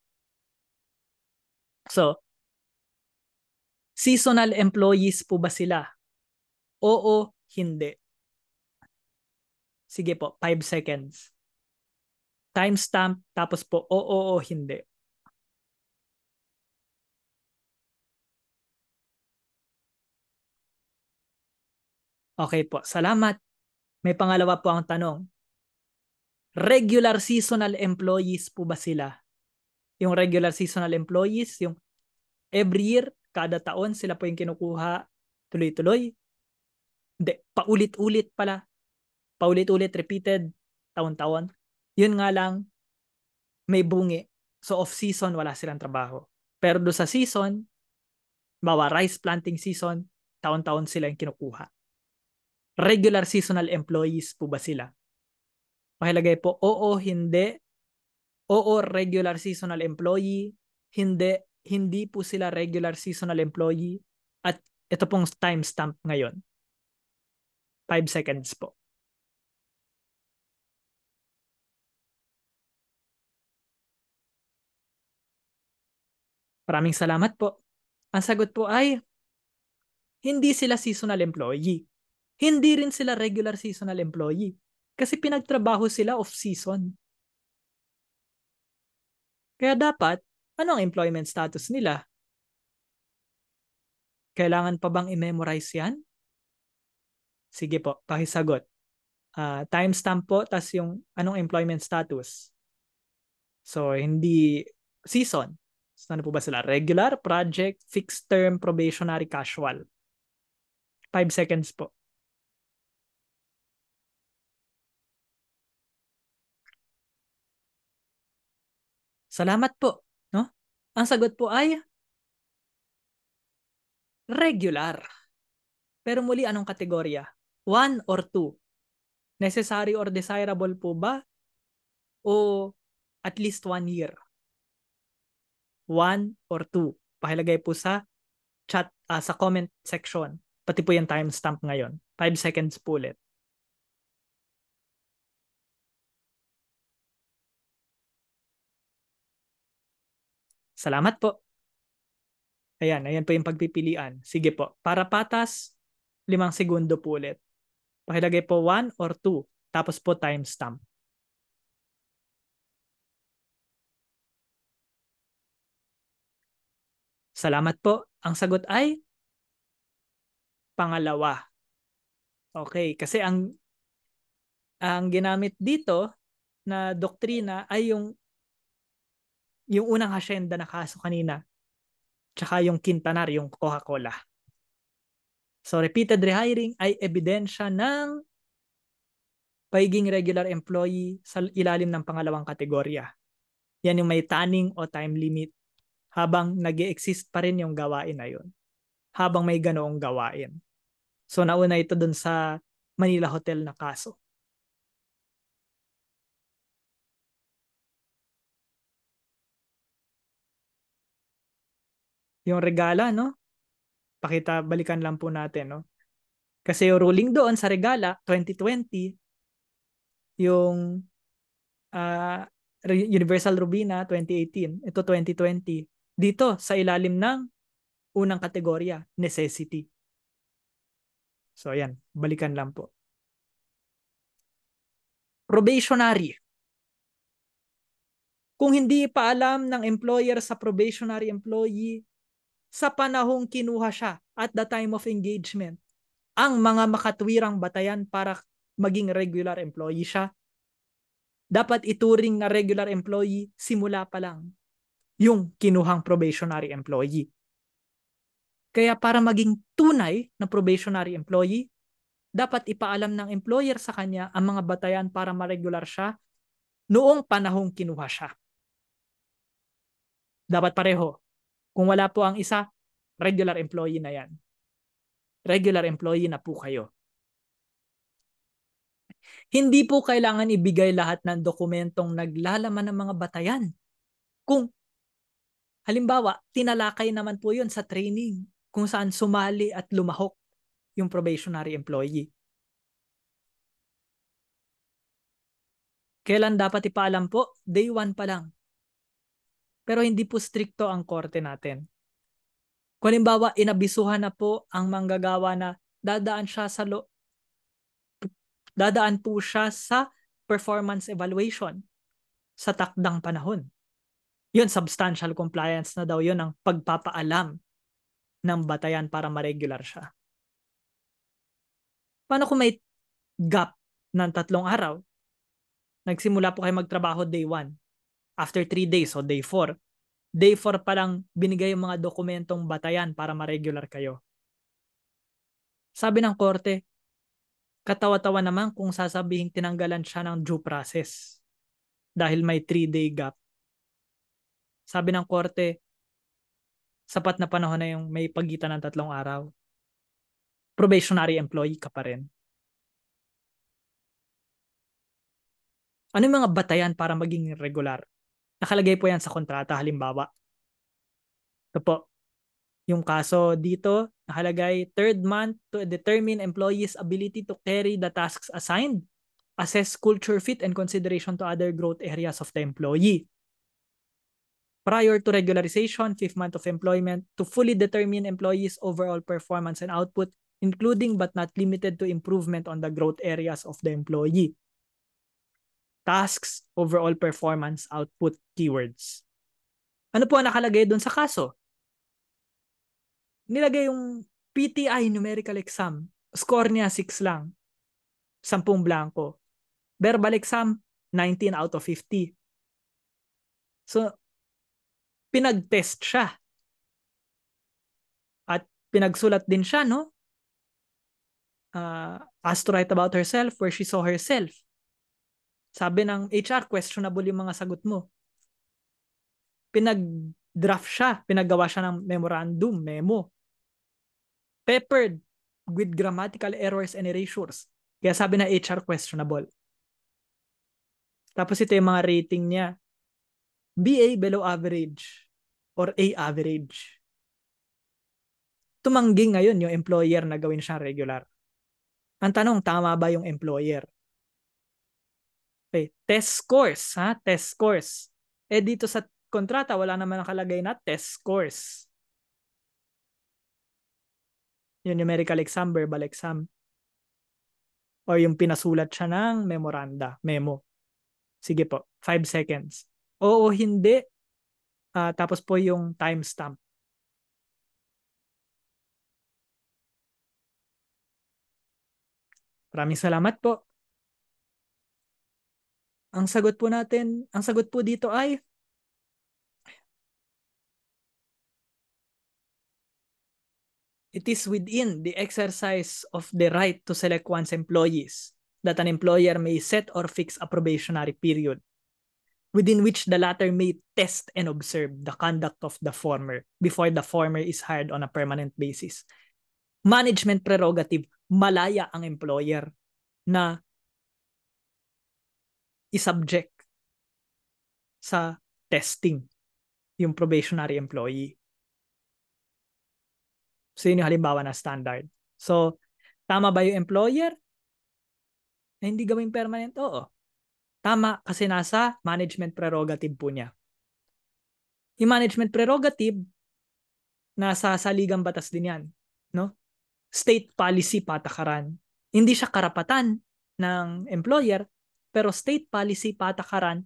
so seasonal employees po ba sila oo hindi sige po 5 seconds timestamp, tapos po oo o hindi. Okay po, salamat. May pangalawa po ang tanong. Regular seasonal employees po ba sila? Yung regular seasonal employees, yung every year, kada taon sila po yung kinukuha tuloy-tuloy. Hindi, paulit-ulit pala. Paulit-ulit, repeated, taon-taon. Yun nga lang, may bungi. So off-season, wala silang trabaho. Pero do sa season, bawa rice planting season, taon-taon sila yung kinukuha. Regular seasonal employees po ba sila? Pakilagay po, oo, hindi. Oo, regular seasonal employee. Hindi, hindi po sila regular seasonal employee. At ito pong timestamp ngayon. 5 seconds po. Maraming salamat po. Ang sagot po ay, hindi sila seasonal employee. Hindi rin sila regular seasonal employee. Kasi pinagtrabaho sila off-season. Kaya dapat, ano ang employment status nila? Kailangan pa bang i-memorize yan? Sige po, pakisagot. Uh, timestamp po, tas yung anong employment status. So, hindi season. Ano po ba sila? Regular, project, fixed term, probationary, casual. 5 seconds po. Salamat po. No? Ang sagot po ay regular. Pero muli, anong kategorya? One or two? Necessary or desirable po ba? O at least one year? 1 or 2. Pakilagay po sa chat, uh, sa comment section. Pati po yung timestamp ngayon. 5 seconds po ulit. Salamat po. Ayan, ayan po yung pagpipilian. Sige po. Para patas, limang segundo po ulit. Pakilagay po 1 or 2. Tapos po timestamp. Salamat po. Ang sagot ay pangalawa. Okay, kasi ang ang ginamit dito na doktrina ay yung yung unang hasyenda na kaso kanina. Tsaka yung Quintanar, yung Coca-Cola. So repeated rehiring ay ebidensya ng pagiging regular employee sa ilalim ng pangalawang kategorya. Yan yung may tanning o time limit habang nag exist pa rin yung gawain na yun. Habang may ganoong gawain. So nauna ito dun sa Manila Hotel na kaso. Yung regala, no? Pakita, balikan lang po natin, no? Kasi yung ruling doon sa regala, 2020, yung uh, Universal Rubina 2018, ito 2020, dito sa ilalim ng unang kategorya, necessity. So ayan, balikan lang po. Probationary. Kung hindi ipaalam ng employer sa probationary employee sa panahong kinuha siya at the time of engagement, ang mga makatwirang batayan para maging regular employee siya, dapat ituring na regular employee simula pa lang yung kinuhang probationary employee. Kaya para maging tunay na probationary employee, dapat ipaalam ng employer sa kanya ang mga batayan para maregular siya noong panahong kinuha siya. Dapat pareho. Kung wala po ang isa, regular employee na yan. Regular employee na po kayo. Hindi po kailangan ibigay lahat ng dokumentong naglalaman ng mga batayan kung Halimbawa, tinalakay naman po yun sa training kung saan sumali at lumahok yung probationary employee. Kailan dapat ipaalam po? Day 1 pa lang. Pero hindi po stricto ang korte natin. Kung halimbawa, inabisuhan na po ang manggagawa na dadaan siya sa lo- dadaan po siya sa performance evaluation sa takdang panahon yun, substantial compliance na daw yun ang pagpapaalam ng batayan para ma-regular siya. Paano kung may gap ng tatlong araw? Nagsimula po kayo magtrabaho day 1. After 3 days o so day 4. Day 4 pa lang binigay yung mga dokumentong batayan para ma-regular kayo. Sabi ng korte, katawa-tawa naman kung sasabihin tinanggalan siya ng due process dahil may 3-day gap sabi ng korte, sapat na panahon na yung may pagitan ng tatlong araw. Probationary employee ka pa rin. Ano yung mga batayan para maging regular? Nakalagay po yan sa kontrata halimbawa. Ito po. Yung kaso dito, nakalagay third month to determine employees' ability to carry the tasks assigned, assess culture fit and consideration to other growth areas of the employee prior to regularization, fifth month of employment, to fully determine employees' overall performance and output, including but not limited to improvement on the growth areas of the employee. Tasks, overall performance, output, keywords. Ano po ang nakalagay doon sa kaso? Nilagay yung PTI numerical exam. Score niya 6 lang. 10 blanco. Verbal exam, 19 out of 50. So, pinagtest siya. At pinagsulat din siya, no? Uh, ah, asked to write about herself where she saw herself. Sabi ng HR, questionable yung mga sagot mo. Pinag-draft siya, pinagawa siya ng memorandum, memo. Peppered with grammatical errors and erasures. Kaya sabi na HR questionable. Tapos ito yung mga rating niya. BA below average or A average. Tumangging ngayon yung employer na gawin siyang regular. Ang tanong, tama ba yung employer? Okay, test scores, ha? Test scores. Eh dito sa kontrata, wala naman nakalagay na test scores. Yung numerical exam, verbal exam. Or yung pinasulat siya ng memoranda, memo. Sige po, 5 seconds oo, hindi, uh, tapos po yung timestamp. Maraming salamat po. Ang sagot po natin, ang sagot po dito ay It is within the exercise of the right to select one's employees that an employer may set or fix a probationary period within which the latter may test and observe the conduct of the former before the former is hired on a permanent basis. Management prerogative, malaya ang employer na isubject sa testing yung probationary employee. So yun yung halimbawa na standard. So, tama ba yung employer? Eh, hindi gawing permanent? Oo. Tama kasi nasa management prerogative po niya. Yung management prerogative, nasa saligang batas din yan. No? State policy patakaran. Hindi siya karapatan ng employer, pero state policy patakaran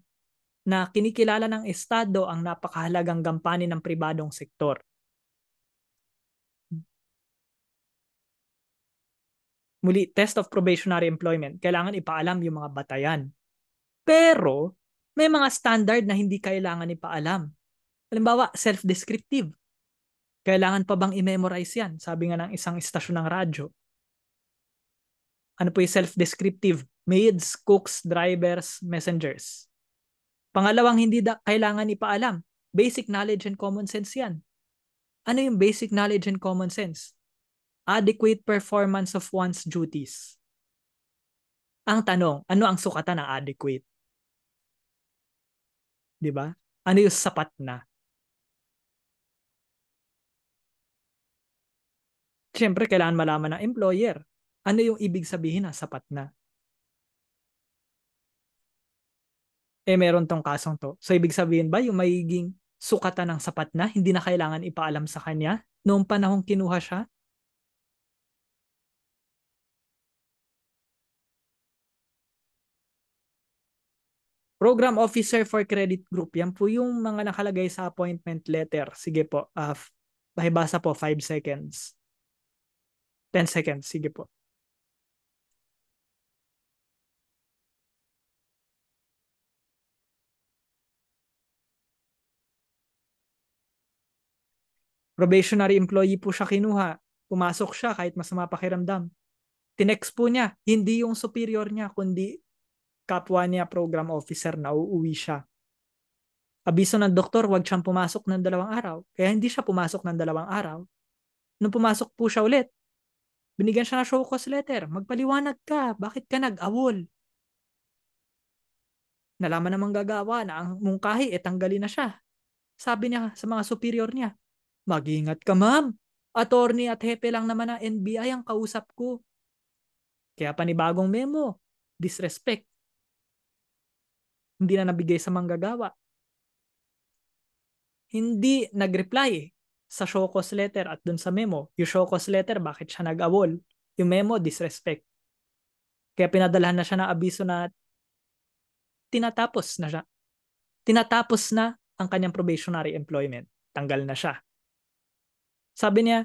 na kinikilala ng Estado ang napakahalagang gampanin ng pribadong sektor. Muli, test of probationary employment. Kailangan ipaalam yung mga batayan. Pero, may mga standard na hindi kailangan ipaalam. Halimbawa, self-descriptive. Kailangan pa bang i-memorize yan? Sabi nga ng isang istasyon ng radyo. Ano po yung self-descriptive? Maids, cooks, drivers, messengers. Pangalawang hindi da- kailangan ipaalam. Basic knowledge and common sense yan. Ano yung basic knowledge and common sense? Adequate performance of one's duties. Ang tanong, ano ang sukatan ng adequate? 'di ba? Ano yung sapat na? Siyempre, kailangan malaman ng employer. Ano yung ibig sabihin na sapat na? Eh, meron tong kasong to. So, ibig sabihin ba yung magiging sukatan ng sapat na, hindi na kailangan ipaalam sa kanya noong panahong kinuha siya? Program Officer for Credit Group. Yan po yung mga nakalagay sa appointment letter. Sige po, uh, ah, pakibasa po, 5 seconds. 10 seconds, sige po. Probationary employee po siya kinuha. Pumasok siya kahit masama pakiramdam. Tinext po niya, hindi yung superior niya, kundi kapwa niya program officer na uuwi siya. Abiso ng doktor, wag siyang pumasok ng dalawang araw. Kaya hindi siya pumasok ng dalawang araw. Nung pumasok po siya ulit, binigyan siya ng show cause letter. Magpaliwanag ka, bakit ka nag-awol? Nalaman namang gagawa na ang mungkahi e tanggalin na siya. Sabi niya sa mga superior niya, Mag-ingat ka ma'am, attorney at hepe lang naman ng NBI ang kausap ko. Kaya panibagong memo, disrespect hindi na nabigay sa manggagawa. Hindi nag-reply sa show cause letter at dun sa memo. Yung show cause letter, bakit siya nag-awol? Yung memo, disrespect. Kaya pinadalahan na siya ng abiso na tinatapos na siya. Tinatapos na ang kanyang probationary employment. Tanggal na siya. Sabi niya,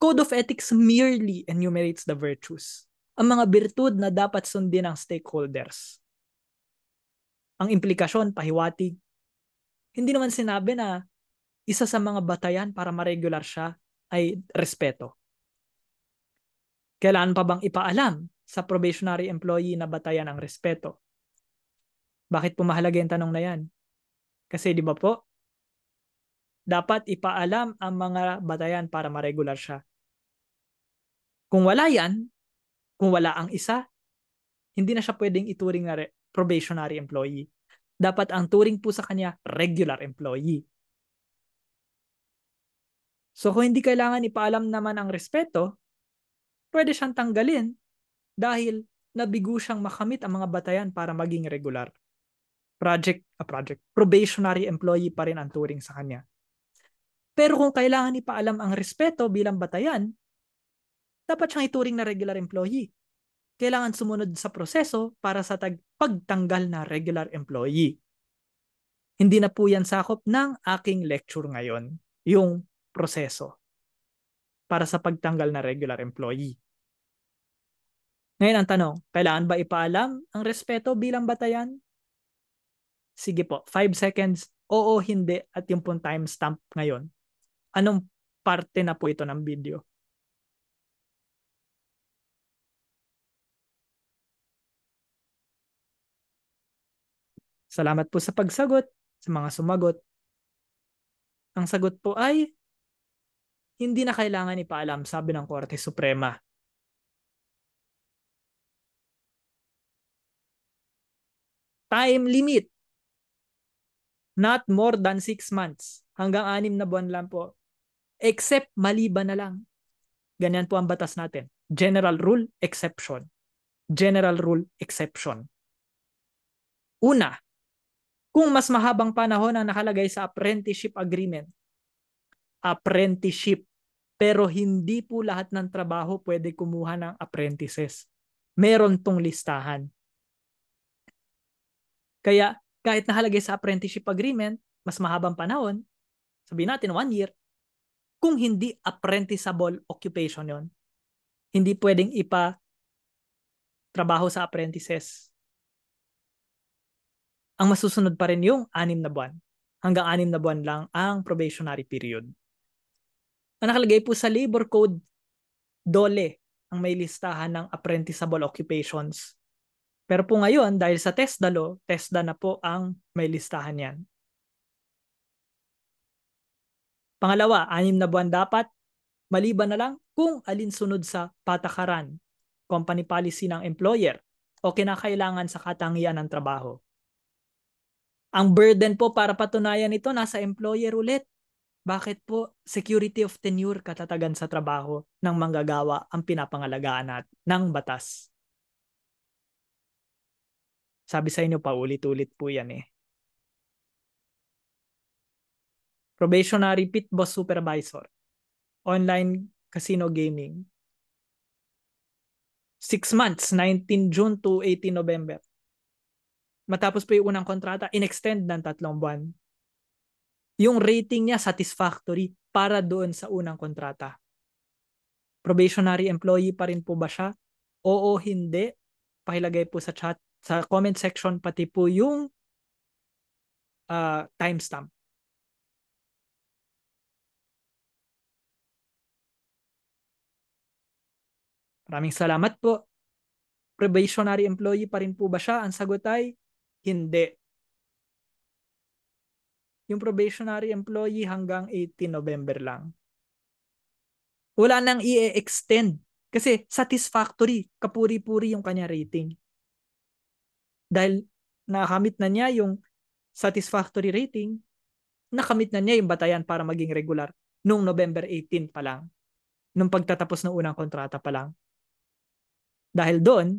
Code of Ethics merely enumerates the virtues, ang mga birtud na dapat sundin ng stakeholders. Ang implikasyon, pahiwatig. Hindi naman sinabi na isa sa mga batayan para maregular siya ay respeto. Kailan pa bang ipaalam sa probationary employee na batayan ang respeto? Bakit po mahalaga yung tanong na yan? Kasi di ba po, dapat ipaalam ang mga batayan para maregular siya. Kung wala yan, kung wala ang isa, hindi na siya pwedeng ituring na re- probationary employee. Dapat ang turing po sa kanya, regular employee. So kung hindi kailangan ipaalam naman ang respeto, pwede siyang tanggalin dahil nabigo siyang makamit ang mga batayan para maging regular. Project, a ah, project, probationary employee pa rin ang turing sa kanya. Pero kung kailangan ipaalam ang respeto bilang batayan, dapat siyang ituring na regular employee kailangan sumunod sa proseso para sa tag- pagtanggal na regular employee. Hindi na po yan sakop ng aking lecture ngayon, yung proseso para sa pagtanggal na regular employee. Ngayon ang tanong, kailangan ba ipaalam ang respeto bilang batayan? Sige po, 5 seconds, oo, hindi, at yung pong timestamp ngayon. Anong parte na po ito ng video? Salamat po sa pagsagot, sa mga sumagot. Ang sagot po ay, hindi na kailangan ipaalam, sabi ng Korte Suprema. Time limit. Not more than 6 months. Hanggang 6 na buwan lang po. Except maliban na lang. Ganyan po ang batas natin. General rule, exception. General rule, exception. Una, kung mas mahabang panahon ang nakalagay sa apprenticeship agreement. Apprenticeship. Pero hindi po lahat ng trabaho pwede kumuha ng apprentices. Meron tong listahan. Kaya kahit nakalagay sa apprenticeship agreement, mas mahabang panahon, sabihin natin one year, kung hindi apprenticeable occupation yon hindi pwedeng ipa trabaho sa apprentices ang masusunod pa rin yung anim na buwan. Hanggang anim na buwan lang ang probationary period. Ang nakalagay po sa labor code, dole ang may listahan ng apprenticeable occupations. Pero po ngayon, dahil sa TESDA law, TESDA na po ang may listahan yan. Pangalawa, anim na buwan dapat, maliban na lang kung alinsunod sa patakaran, company policy ng employer, o kinakailangan sa katangian ng trabaho. Ang burden po para patunayan ito nasa employer ulit. Bakit po security of tenure katatagan sa trabaho ng manggagawa ang pinapangalagaan nat ng batas? Sabi sa inyo pa ulit-ulit po yan eh. Probationary pit boss supervisor. Online casino gaming. 6 months, 19 June to 18 November matapos pa yung unang kontrata, inextend ng tatlong buwan. Yung rating niya satisfactory para doon sa unang kontrata. Probationary employee pa rin po ba siya? Oo, hindi. Pakilagay po sa chat, sa comment section pati po yung uh, timestamp. Maraming salamat po. Probationary employee pa rin po ba siya? Ang sagot ay hindi. Yung probationary employee hanggang 18 November lang. Wala nang i-extend kasi satisfactory, kapuri-puri yung kanya rating. Dahil nakamit na niya yung satisfactory rating, nakamit na niya yung batayan para maging regular nung November 18 pa lang. Nung pagtatapos ng unang kontrata pa lang. Dahil doon,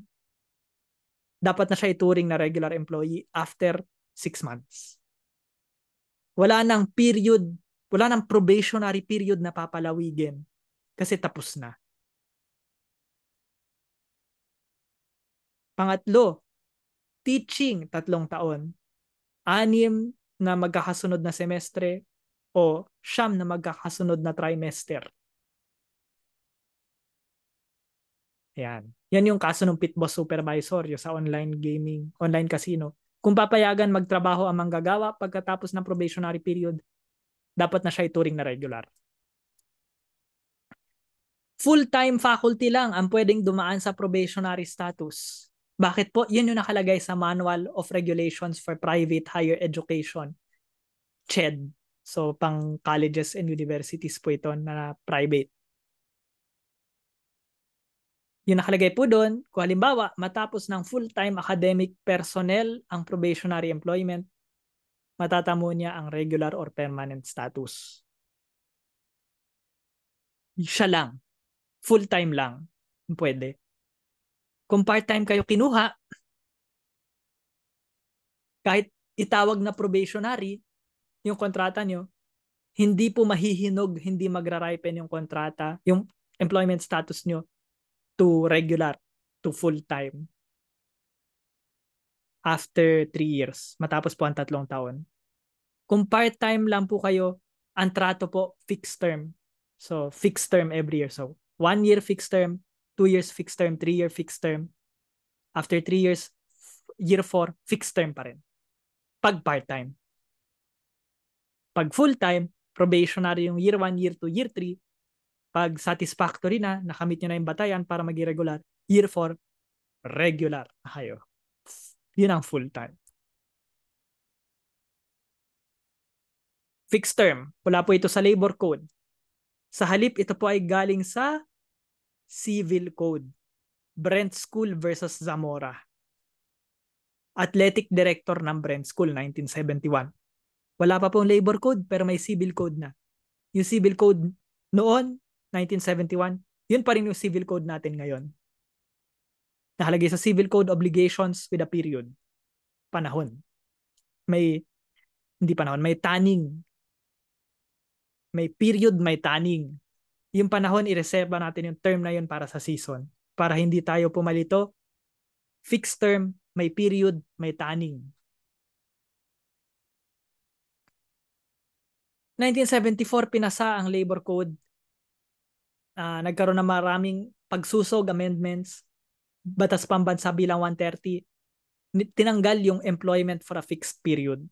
dapat na siya ituring na regular employee after 6 months. Wala nang period, wala nang probationary period na papalawigin kasi tapos na. Pangatlo, teaching tatlong taon, anim na magkakasunod na semestre o siyam na magkakasunod na trimester. Ayan. Yan yung kaso ng pit boss Supervisor yung sa online gaming, online casino. Kung papayagan magtrabaho ang manggagawa pagkatapos ng probationary period, dapat na siya ituring na regular. Full-time faculty lang ang pwedeng dumaan sa probationary status. Bakit po? Yan yung nakalagay sa Manual of Regulations for Private Higher Education, CHED. So, pang colleges and universities po ito na private. Yung nakalagay po doon, kung halimbawa, matapos ng full-time academic personnel ang probationary employment, matatamo niya ang regular or permanent status. Siya lang. Full-time lang. Pwede. Kung part-time kayo kinuha, kahit itawag na probationary, yung kontrata nyo, hindi po mahihinog, hindi magra-ripen yung kontrata, yung employment status nyo to regular to full time after 3 years matapos po ang tatlong taon. Kung part-time lang po kayo, ang trato po fixed term. So fixed term every year. So one year fixed term, two years fixed term, three year fixed term. After three years, year four, fixed term pa rin. Pag part-time. Pag full-time, probationary yung year 1, year 2, year 3, pag satisfactory na, nakamit nyo na yung batayan para maging regular, year 4, regular na kayo. Yun ang full time. Fixed term. Wala po ito sa labor code. Sa halip, ito po ay galing sa civil code. Brent School versus Zamora. Athletic Director ng Brent School, 1971. Wala pa pong labor code pero may civil code na. Yung civil code noon, 1971, yun pa rin yung civil code natin ngayon. Nakalagay sa civil code obligations with a period. Panahon. May, hindi panahon, may tanning. May period, may tanning. Yung panahon, ireserba natin yung term na yun para sa season. Para hindi tayo pumalito, fixed term, may period, may tanning. 1974 pinasa ang labor code uh, nagkaroon ng maraming pagsusog amendments, batas pambansa bilang 130, tinanggal yung employment for a fixed period.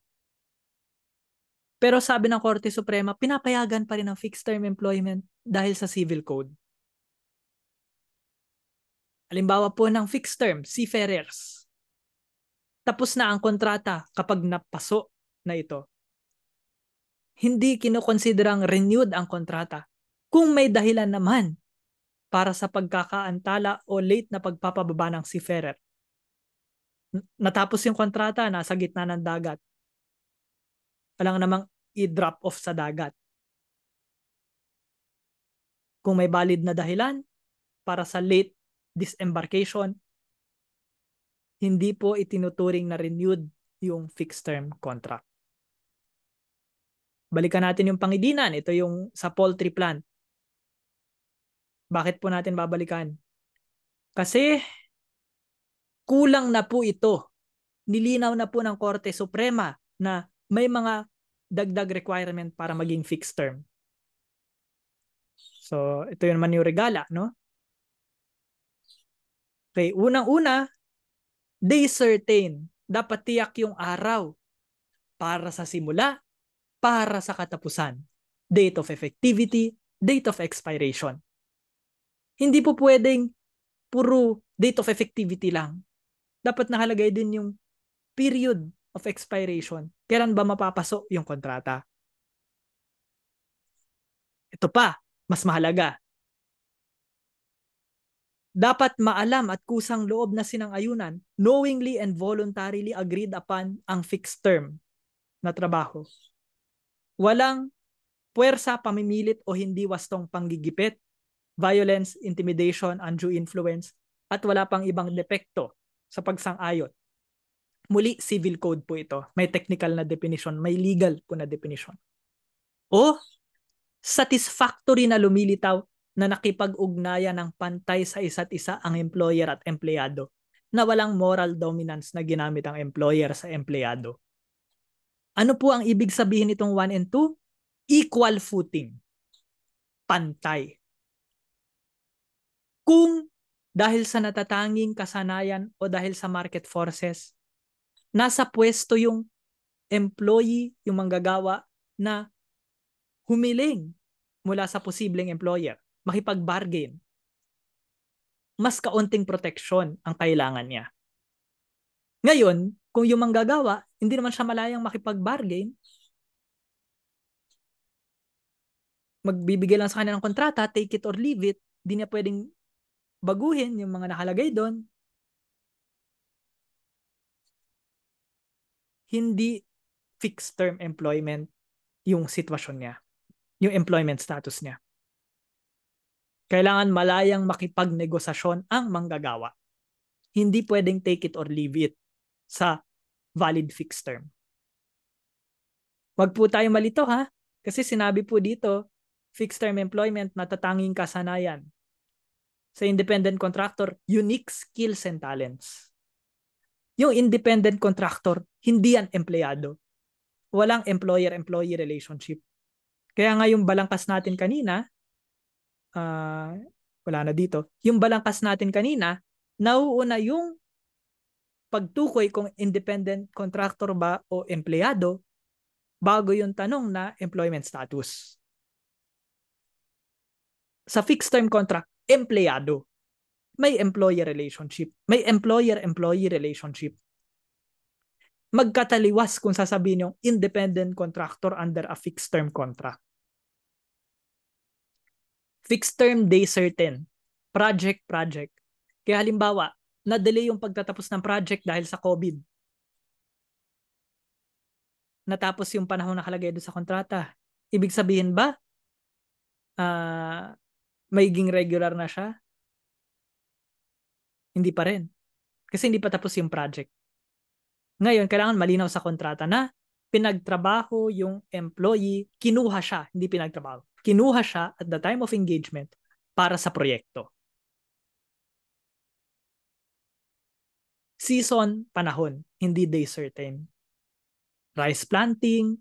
Pero sabi ng Korte Suprema, pinapayagan pa rin ang fixed term employment dahil sa civil code. Halimbawa po ng fixed term, seafarers. Tapos na ang kontrata kapag napaso na ito. Hindi kinukonsiderang renewed ang kontrata kung may dahilan naman para sa pagkakaantala o late na pagpapababa ng si Ferrer. Natapos yung kontrata, nasa gitna ng dagat. Alang namang i-drop off sa dagat. Kung may valid na dahilan para sa late disembarkation, hindi po itinuturing na renewed yung fixed term contract. Balikan natin yung pangidinan. Ito yung sa poultry plant bakit po natin babalikan? Kasi kulang na po ito. Nilinaw na po ng Korte Suprema na may mga dagdag requirement para maging fixed term. So, ito yun naman yung regala, no? Okay, unang-una, day certain. Dapat tiyak yung araw para sa simula, para sa katapusan. Date of effectivity, date of expiration. Hindi po pwedeng puro date of effectivity lang. Dapat nakalagay din yung period of expiration. Kailan ba mapapaso yung kontrata? Ito pa, mas mahalaga. Dapat maalam at kusang loob na sinang-ayunan, knowingly and voluntarily agreed upon ang fixed term na trabaho. Walang puwersa, pamimilit o hindi wastong panggigipit violence, intimidation, undue influence, at wala pang ibang depekto sa pagsang-ayon. Muli, civil code po ito. May technical na definition, may legal po na definition. O satisfactory na lumilitaw na nakipag-ugnayan ng pantay sa isa't isa ang employer at empleyado na walang moral dominance na ginamit ang employer sa empleyado. Ano po ang ibig sabihin itong 1 and 2? Equal footing. Pantay kung dahil sa natatanging kasanayan o dahil sa market forces, nasa pwesto yung employee, yung manggagawa na humiling mula sa posibleng employer, makipag-bargain. Mas kaunting protection ang kailangan niya. Ngayon, kung yung manggagawa, hindi naman siya malayang makipag-bargain, magbibigay lang sa kanya ng kontrata, take it or leave it, hindi niya pwedeng baguhin yung mga nakalagay doon, hindi fixed term employment yung sitwasyon niya, yung employment status niya. Kailangan malayang makipagnegosasyon ang manggagawa. Hindi pwedeng take it or leave it sa valid fixed term. Huwag po tayo malito ha, kasi sinabi po dito, fixed term employment natatanging kasanayan sa independent contractor, unique skills and talents. Yung independent contractor, hindi yan empleyado. Walang employer-employee relationship. Kaya nga yung balangkas natin kanina, uh, wala na dito, yung balangkas natin kanina, nauuna yung pagtukoy kung independent contractor ba o empleyado bago yung tanong na employment status. Sa fixed term contract, empleyado. May employer relationship. May employer-employee relationship. Magkataliwas kung sasabihin yung independent contractor under a fixed term contract. Fixed term day certain. Project, project. Kaya halimbawa, na-delay yung pagtatapos ng project dahil sa COVID. Natapos yung panahon nakalagay doon sa kontrata. Ibig sabihin ba, uh, magiging regular na siya? Hindi pa rin. Kasi hindi pa tapos yung project. Ngayon, kailangan malinaw sa kontrata na pinagtrabaho yung employee, kinuha siya, hindi pinagtrabaho. Kinuha siya at the time of engagement para sa proyekto. Season, panahon, hindi day certain. Rice planting,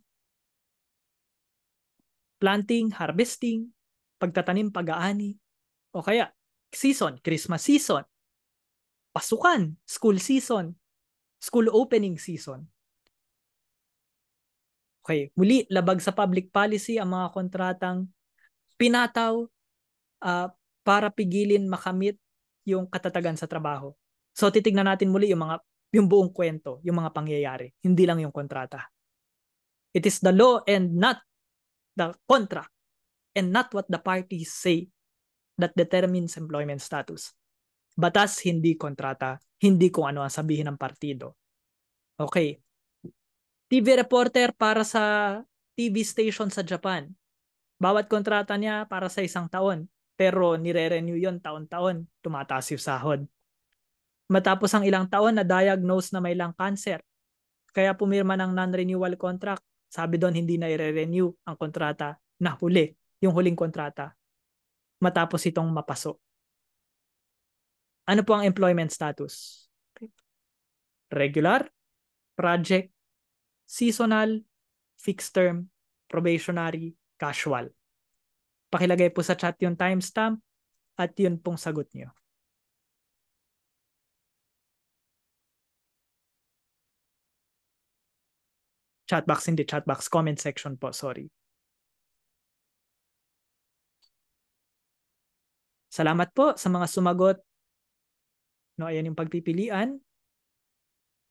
planting, harvesting, pagtatanim pag-aani, o kaya season, Christmas season, pasukan, school season, school opening season. Okay, muli, labag sa public policy ang mga kontratang pinataw uh, para pigilin makamit yung katatagan sa trabaho. So titignan natin muli yung mga yung buong kwento, yung mga pangyayari, hindi lang yung kontrata. It is the law and not the contract and not what the parties say that determines employment status. Batas, hindi kontrata, hindi kung ano ang sabihin ng partido. Okay. TV reporter para sa TV station sa Japan. Bawat kontrata niya para sa isang taon. Pero nire-renew yon taon-taon. Tumataas yung sahod. Matapos ang ilang taon, na-diagnose na may lung cancer. Kaya pumirma ng non-renewal contract. Sabi doon, hindi na i-renew ang kontrata na huli yung huling kontrata matapos itong mapaso. Ano po ang employment status? Regular, project, seasonal, fixed term, probationary, casual. Pakilagay po sa chat yung timestamp at yun pong sagot nyo. Chat box, hindi chat box, comment section po, sorry. Salamat po sa mga sumagot. No, ayan yung pagpipilian.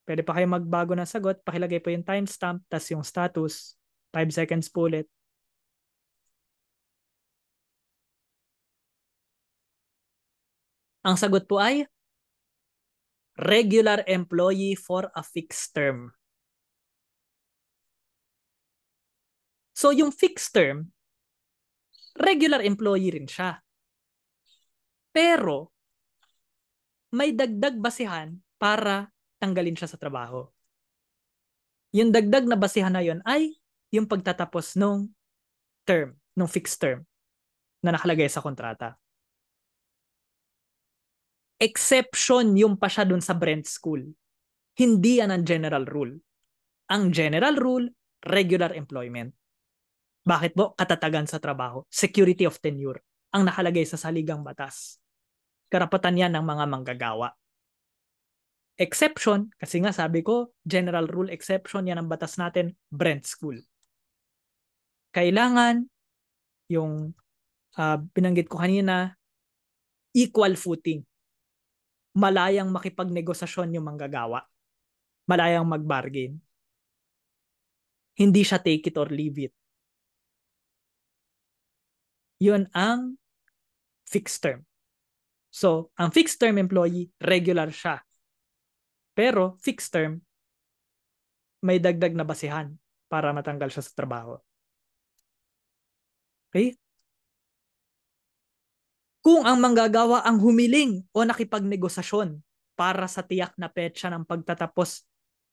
Pwede pa kayo magbago ng sagot. Pakilagay po yung timestamp, tas yung status. 5 seconds po ulit. Ang sagot po ay regular employee for a fixed term. So yung fixed term, regular employee rin siya. Pero, may dagdag basihan para tanggalin siya sa trabaho. Yung dagdag na basihan na yon ay yung pagtatapos nung term, nung fixed term na nakalagay sa kontrata. Exception yung pa siya dun sa Brent School. Hindi yan ang general rule. Ang general rule, regular employment. Bakit po? Katatagan sa trabaho. Security of tenure. Ang nakalagay sa saligang batas karapatan yan ng mga manggagawa. Exception, kasi nga sabi ko, general rule exception, yan ang batas natin, Brent School. Kailangan yung uh, binanggit ko kanina, equal footing. Malayang makipagnegosasyon yung manggagawa. Malayang magbargain. Hindi siya take it or leave it. Yun ang fixed term. So, ang fixed term employee, regular siya. Pero fixed term, may dagdag na basihan para matanggal siya sa trabaho. Okay? Kung ang manggagawa ang humiling o nakipagnegosasyon para sa tiyak na petsa ng pagtatapos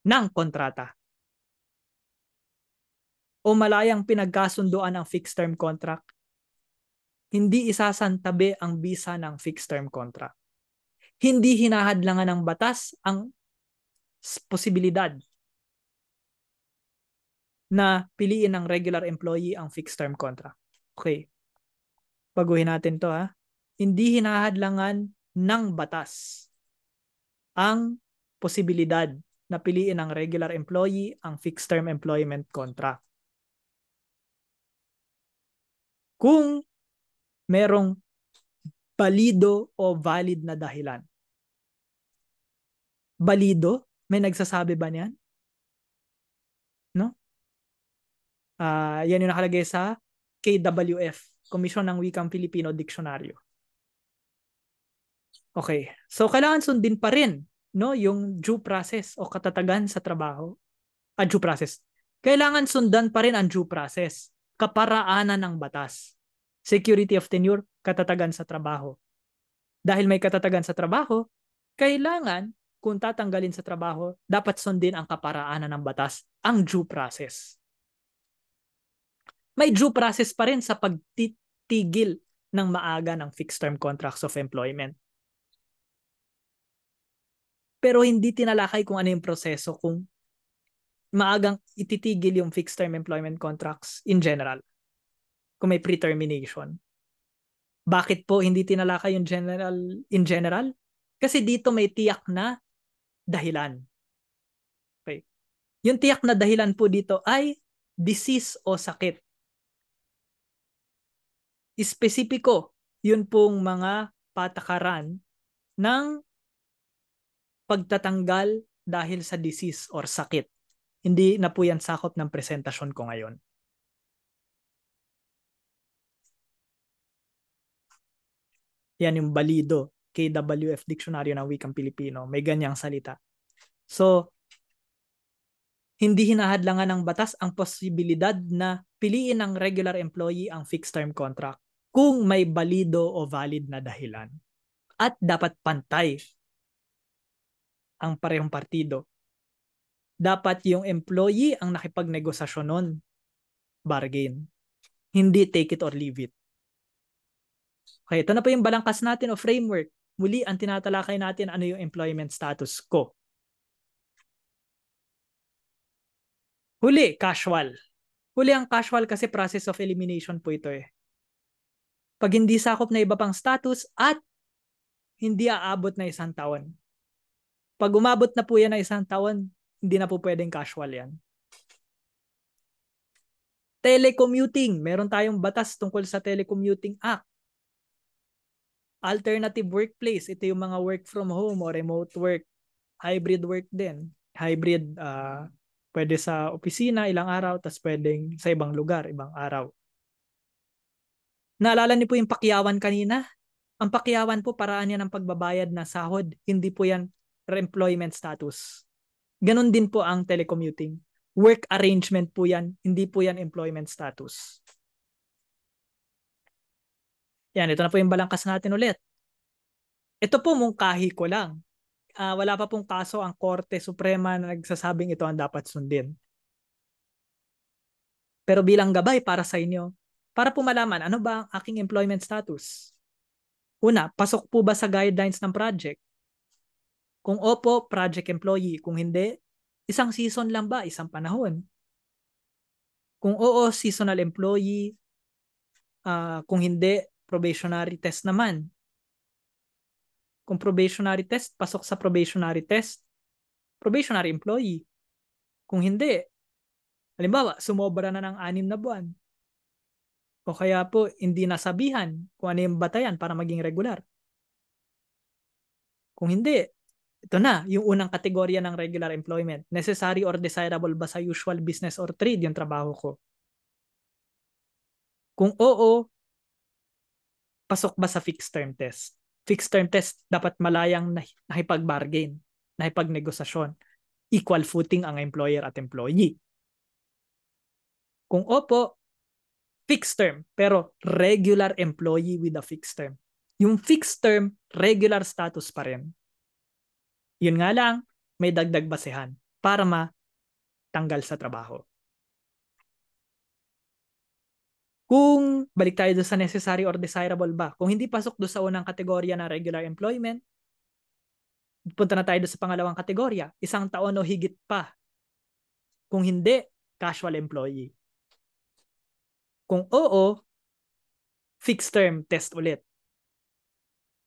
ng kontrata o malayang pinagkasunduan ang fixed term contract hindi isasantabi ang bisa ng fixed-term contract. Hindi hinahadlangan ng batas ang posibilidad na piliin ng regular employee ang fixed-term contract. Okay. Baguhin natin to ha. Hindi hinahadlangan ng batas ang posibilidad na piliin ng regular employee ang fixed-term employment contract. Kung merong balido o valid na dahilan. Balido? May nagsasabi ba niyan? No? Uh, yan yung nakalagay sa KWF, Komisyon ng Wikang Pilipino Diksyonaryo. Okay. So, kailangan sundin pa rin no, yung due process o katatagan sa trabaho. Ah, due process. Kailangan sundan pa rin ang due process, kaparaanan ng batas. Security of tenure, katatagan sa trabaho. Dahil may katatagan sa trabaho, kailangan kung tatanggalin sa trabaho, dapat sundin ang kaparaanan ng batas, ang due process. May due process pa rin sa pagtitigil ng maaga ng fixed term contracts of employment. Pero hindi tinalakay kung ano yung proseso kung maagang ititigil yung fixed term employment contracts in general kung may pre-termination. Bakit po hindi tinalakay yung general in general? Kasi dito may tiyak na dahilan. Okay. Yung tiyak na dahilan po dito ay disease o sakit. Espesipiko, yun pong mga patakaran ng pagtatanggal dahil sa disease or sakit. Hindi na po yan sakop ng presentasyon ko ngayon. Yan yung balido, KWF Dictionary ng Wikang Pilipino. May ganyang salita. So, hindi hinahadlangan ng batas ang posibilidad na piliin ng regular employee ang fixed term contract kung may balido o valid na dahilan. At dapat pantay ang parehong partido. Dapat yung employee ang nakipagnegosasyon nun. Bargain. Hindi take it or leave it. Okay, ito na po yung balangkas natin o framework. Muli, ang tinatalakay natin, ano yung employment status ko. Huli, casual. Huli ang casual kasi process of elimination po ito eh. Pag hindi sakop na iba pang status at hindi aabot na isang taon. Pag umabot na po yan na isang taon, hindi na po pwedeng casual yan. Telecommuting. Meron tayong batas tungkol sa Telecommuting Act alternative workplace. Ito yung mga work from home or remote work. Hybrid work din. Hybrid, uh, pwede sa opisina ilang araw, tapos pwedeng sa ibang lugar, ibang araw. Naalala niyo po yung pakyawan kanina? Ang pakyawan po paraan yan ng pagbabayad na sahod. Hindi po yan employment status. Ganon din po ang telecommuting. Work arrangement po yan, hindi po yan employment status. Yan, ito na po yung balangkas natin ulit. Ito po mungkahi ko lang. Uh, wala pa pong kaso ang Korte Suprema na nagsasabing ito ang dapat sundin. Pero bilang gabay para sa inyo, para po malaman ano ba ang aking employment status. Una, pasok po ba sa guidelines ng project? Kung opo, project employee. Kung hindi, isang season lang ba? Isang panahon? Kung oo, seasonal employee. Uh, kung hindi, probationary test naman. Kung probationary test, pasok sa probationary test, probationary employee. Kung hindi, halimbawa, sumobra na ng anim na buwan. O kaya po, hindi nasabihan kung ano yung batayan para maging regular. Kung hindi, ito na, yung unang kategorya ng regular employment. Necessary or desirable ba sa usual business or trade yung trabaho ko? Kung oo, pasok ba sa fixed term test? Fixed term test, dapat malayang nakipag-bargain, nakipag-negosasyon. Equal footing ang employer at employee. Kung opo, fixed term, pero regular employee with a fixed term. Yung fixed term, regular status pa rin. Yun nga lang, may dagdag basehan para matanggal sa trabaho. Kung balik tayo doon sa necessary or desirable ba, kung hindi pasok doon sa unang kategorya na regular employment, punta na tayo doon sa pangalawang kategorya, isang taon o higit pa. Kung hindi, casual employee. Kung oo, fixed term test ulit.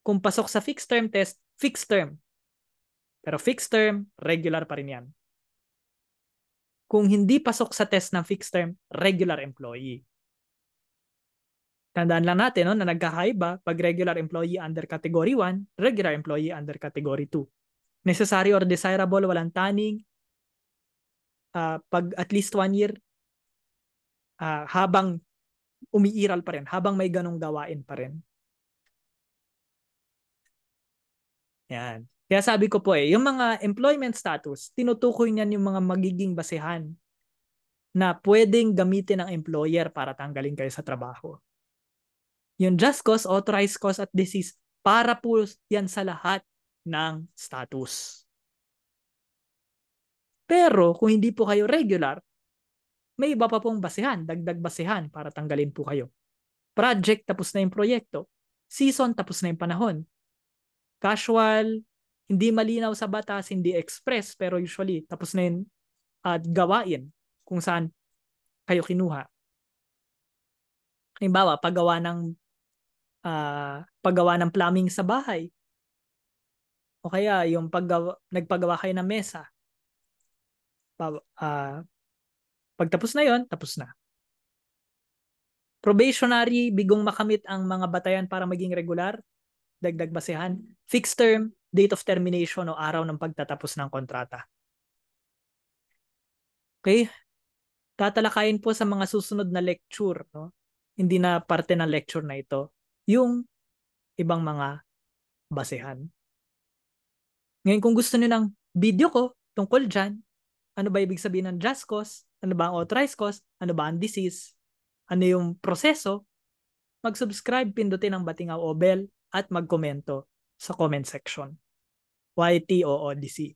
Kung pasok sa fixed term test, fixed term. Pero fixed term, regular pa rin yan. Kung hindi pasok sa test ng fixed term, regular employee. Tandaan lang natin no, na nagkakaiba pag regular employee under Category 1, regular employee under Category 2. Necessary or desirable, walang tanning. Uh, ah, pag at least one year, uh, habang umiiral pa rin, habang may ganong gawain pa rin. Yan. Kaya sabi ko po eh, yung mga employment status, tinutukoy niyan yung mga magiging basehan na pwedeng gamitin ng employer para tanggalin kayo sa trabaho. Yung just cause, authorized cause at disease, para po yan sa lahat ng status. Pero kung hindi po kayo regular, may iba pa pong basehan, dagdag basehan para tanggalin po kayo. Project, tapos na yung proyekto. Season, tapos na yung panahon. Casual, hindi malinaw sa batas, hindi express, pero usually tapos na yung at uh, gawain kung saan kayo kinuha. Halimbawa, paggawa ng uh, paggawa ng plumbing sa bahay. O kaya yung paggawa, nagpagawa kayo ng mesa. Pa, uh, ah, pagtapos na yon tapos na. Probationary, bigong makamit ang mga batayan para maging regular, dagdag basehan. Fixed term, date of termination o araw ng pagtatapos ng kontrata. Okay? Tatalakayin po sa mga susunod na lecture. No? Hindi na parte ng lecture na ito yung ibang mga basehan. Ngayon kung gusto niyo ng video ko tungkol dyan, ano ba ibig sabihin ng just cause? Ano ba ang authorized cause? Ano ba ang disease? Ano yung proseso? Mag-subscribe, pindutin ang batingaw o bell at magkomento sa comment section. YTOODC.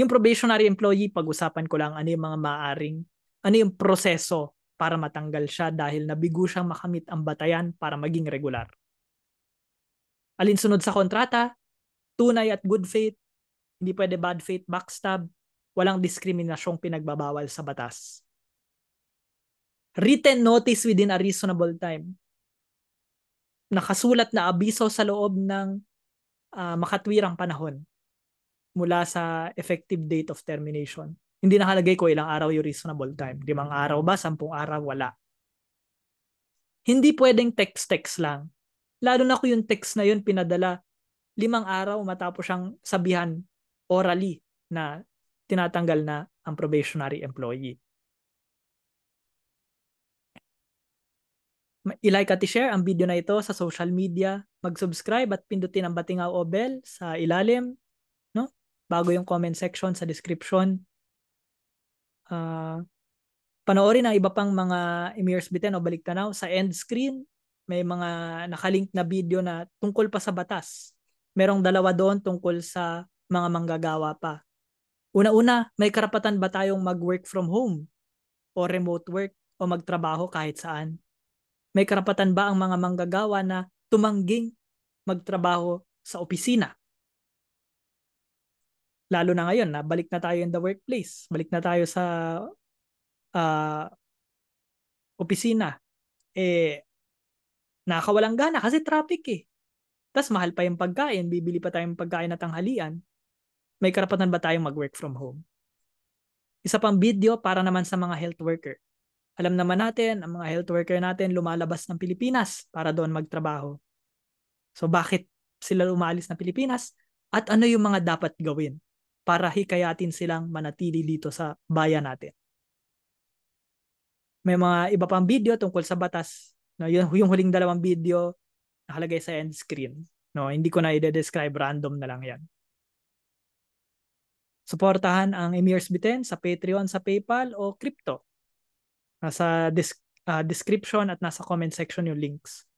Yung probationary employee, pag-usapan ko lang ano yung mga maaring, ano yung proseso para matanggal siya dahil nabigo siyang makamit ang batayan para maging regular. Alinsunod sa kontrata, tunay at good faith, hindi pwede bad faith backstab, walang diskriminasyong pinagbabawal sa batas. Written notice within a reasonable time. Nakasulat na abiso sa loob ng uh, makatwirang panahon mula sa effective date of termination hindi nakalagay ko ilang araw yung reasonable time. Limang araw ba? Sampung araw? Wala. Hindi pwedeng text-text lang. Lalo na kung yung text na yun pinadala limang araw matapos siyang sabihan orally na tinatanggal na ang probationary employee. I-like at i-share ang video na ito sa social media. Mag-subscribe at pindutin ang batingaw o bell sa ilalim. No? Bago yung comment section sa description Uh, panoorin ang iba pang mga Emirs Biten o Balik Tanaw sa end screen. May mga nakalink na video na tungkol pa sa batas. Merong dalawa doon tungkol sa mga manggagawa pa. Una-una, may karapatan ba tayong mag-work from home o remote work o magtrabaho kahit saan? May karapatan ba ang mga manggagawa na tumangging magtrabaho sa opisina lalo na ngayon na balik na tayo in the workplace, balik na tayo sa uh, opisina, eh, nakawalang gana kasi traffic eh. Tapos mahal pa yung pagkain, bibili pa tayong pagkain na tanghalian. May karapatan ba tayong mag-work from home? Isa pang video para naman sa mga health worker. Alam naman natin, ang mga health worker natin lumalabas ng Pilipinas para doon magtrabaho. So bakit sila umalis ng Pilipinas? At ano yung mga dapat gawin? para hikayatin silang manatili dito sa bayan natin. May mga iba pang video tungkol sa batas. No, yung, yung huling dalawang video nakalagay sa end screen. No, hindi ko na i-describe random na lang 'yan. Suportahan ang Emirs Biten sa Patreon, sa PayPal o crypto. Nasa dis- uh, description at nasa comment section yung links.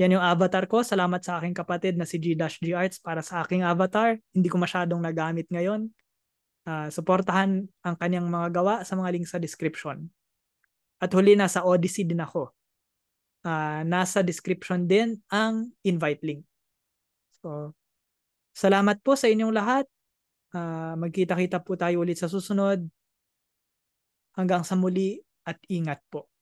Yan yung avatar ko. Salamat sa aking kapatid na si G-G Arts para sa aking avatar. Hindi ko masyadong nagamit ngayon. Uh, suportahan ang kanyang mga gawa sa mga link sa description. At huli, na sa Odyssey din ako. Uh, nasa description din ang invite link. So, salamat po sa inyong lahat. Uh, magkita-kita po tayo ulit sa susunod. Hanggang sa muli at ingat po.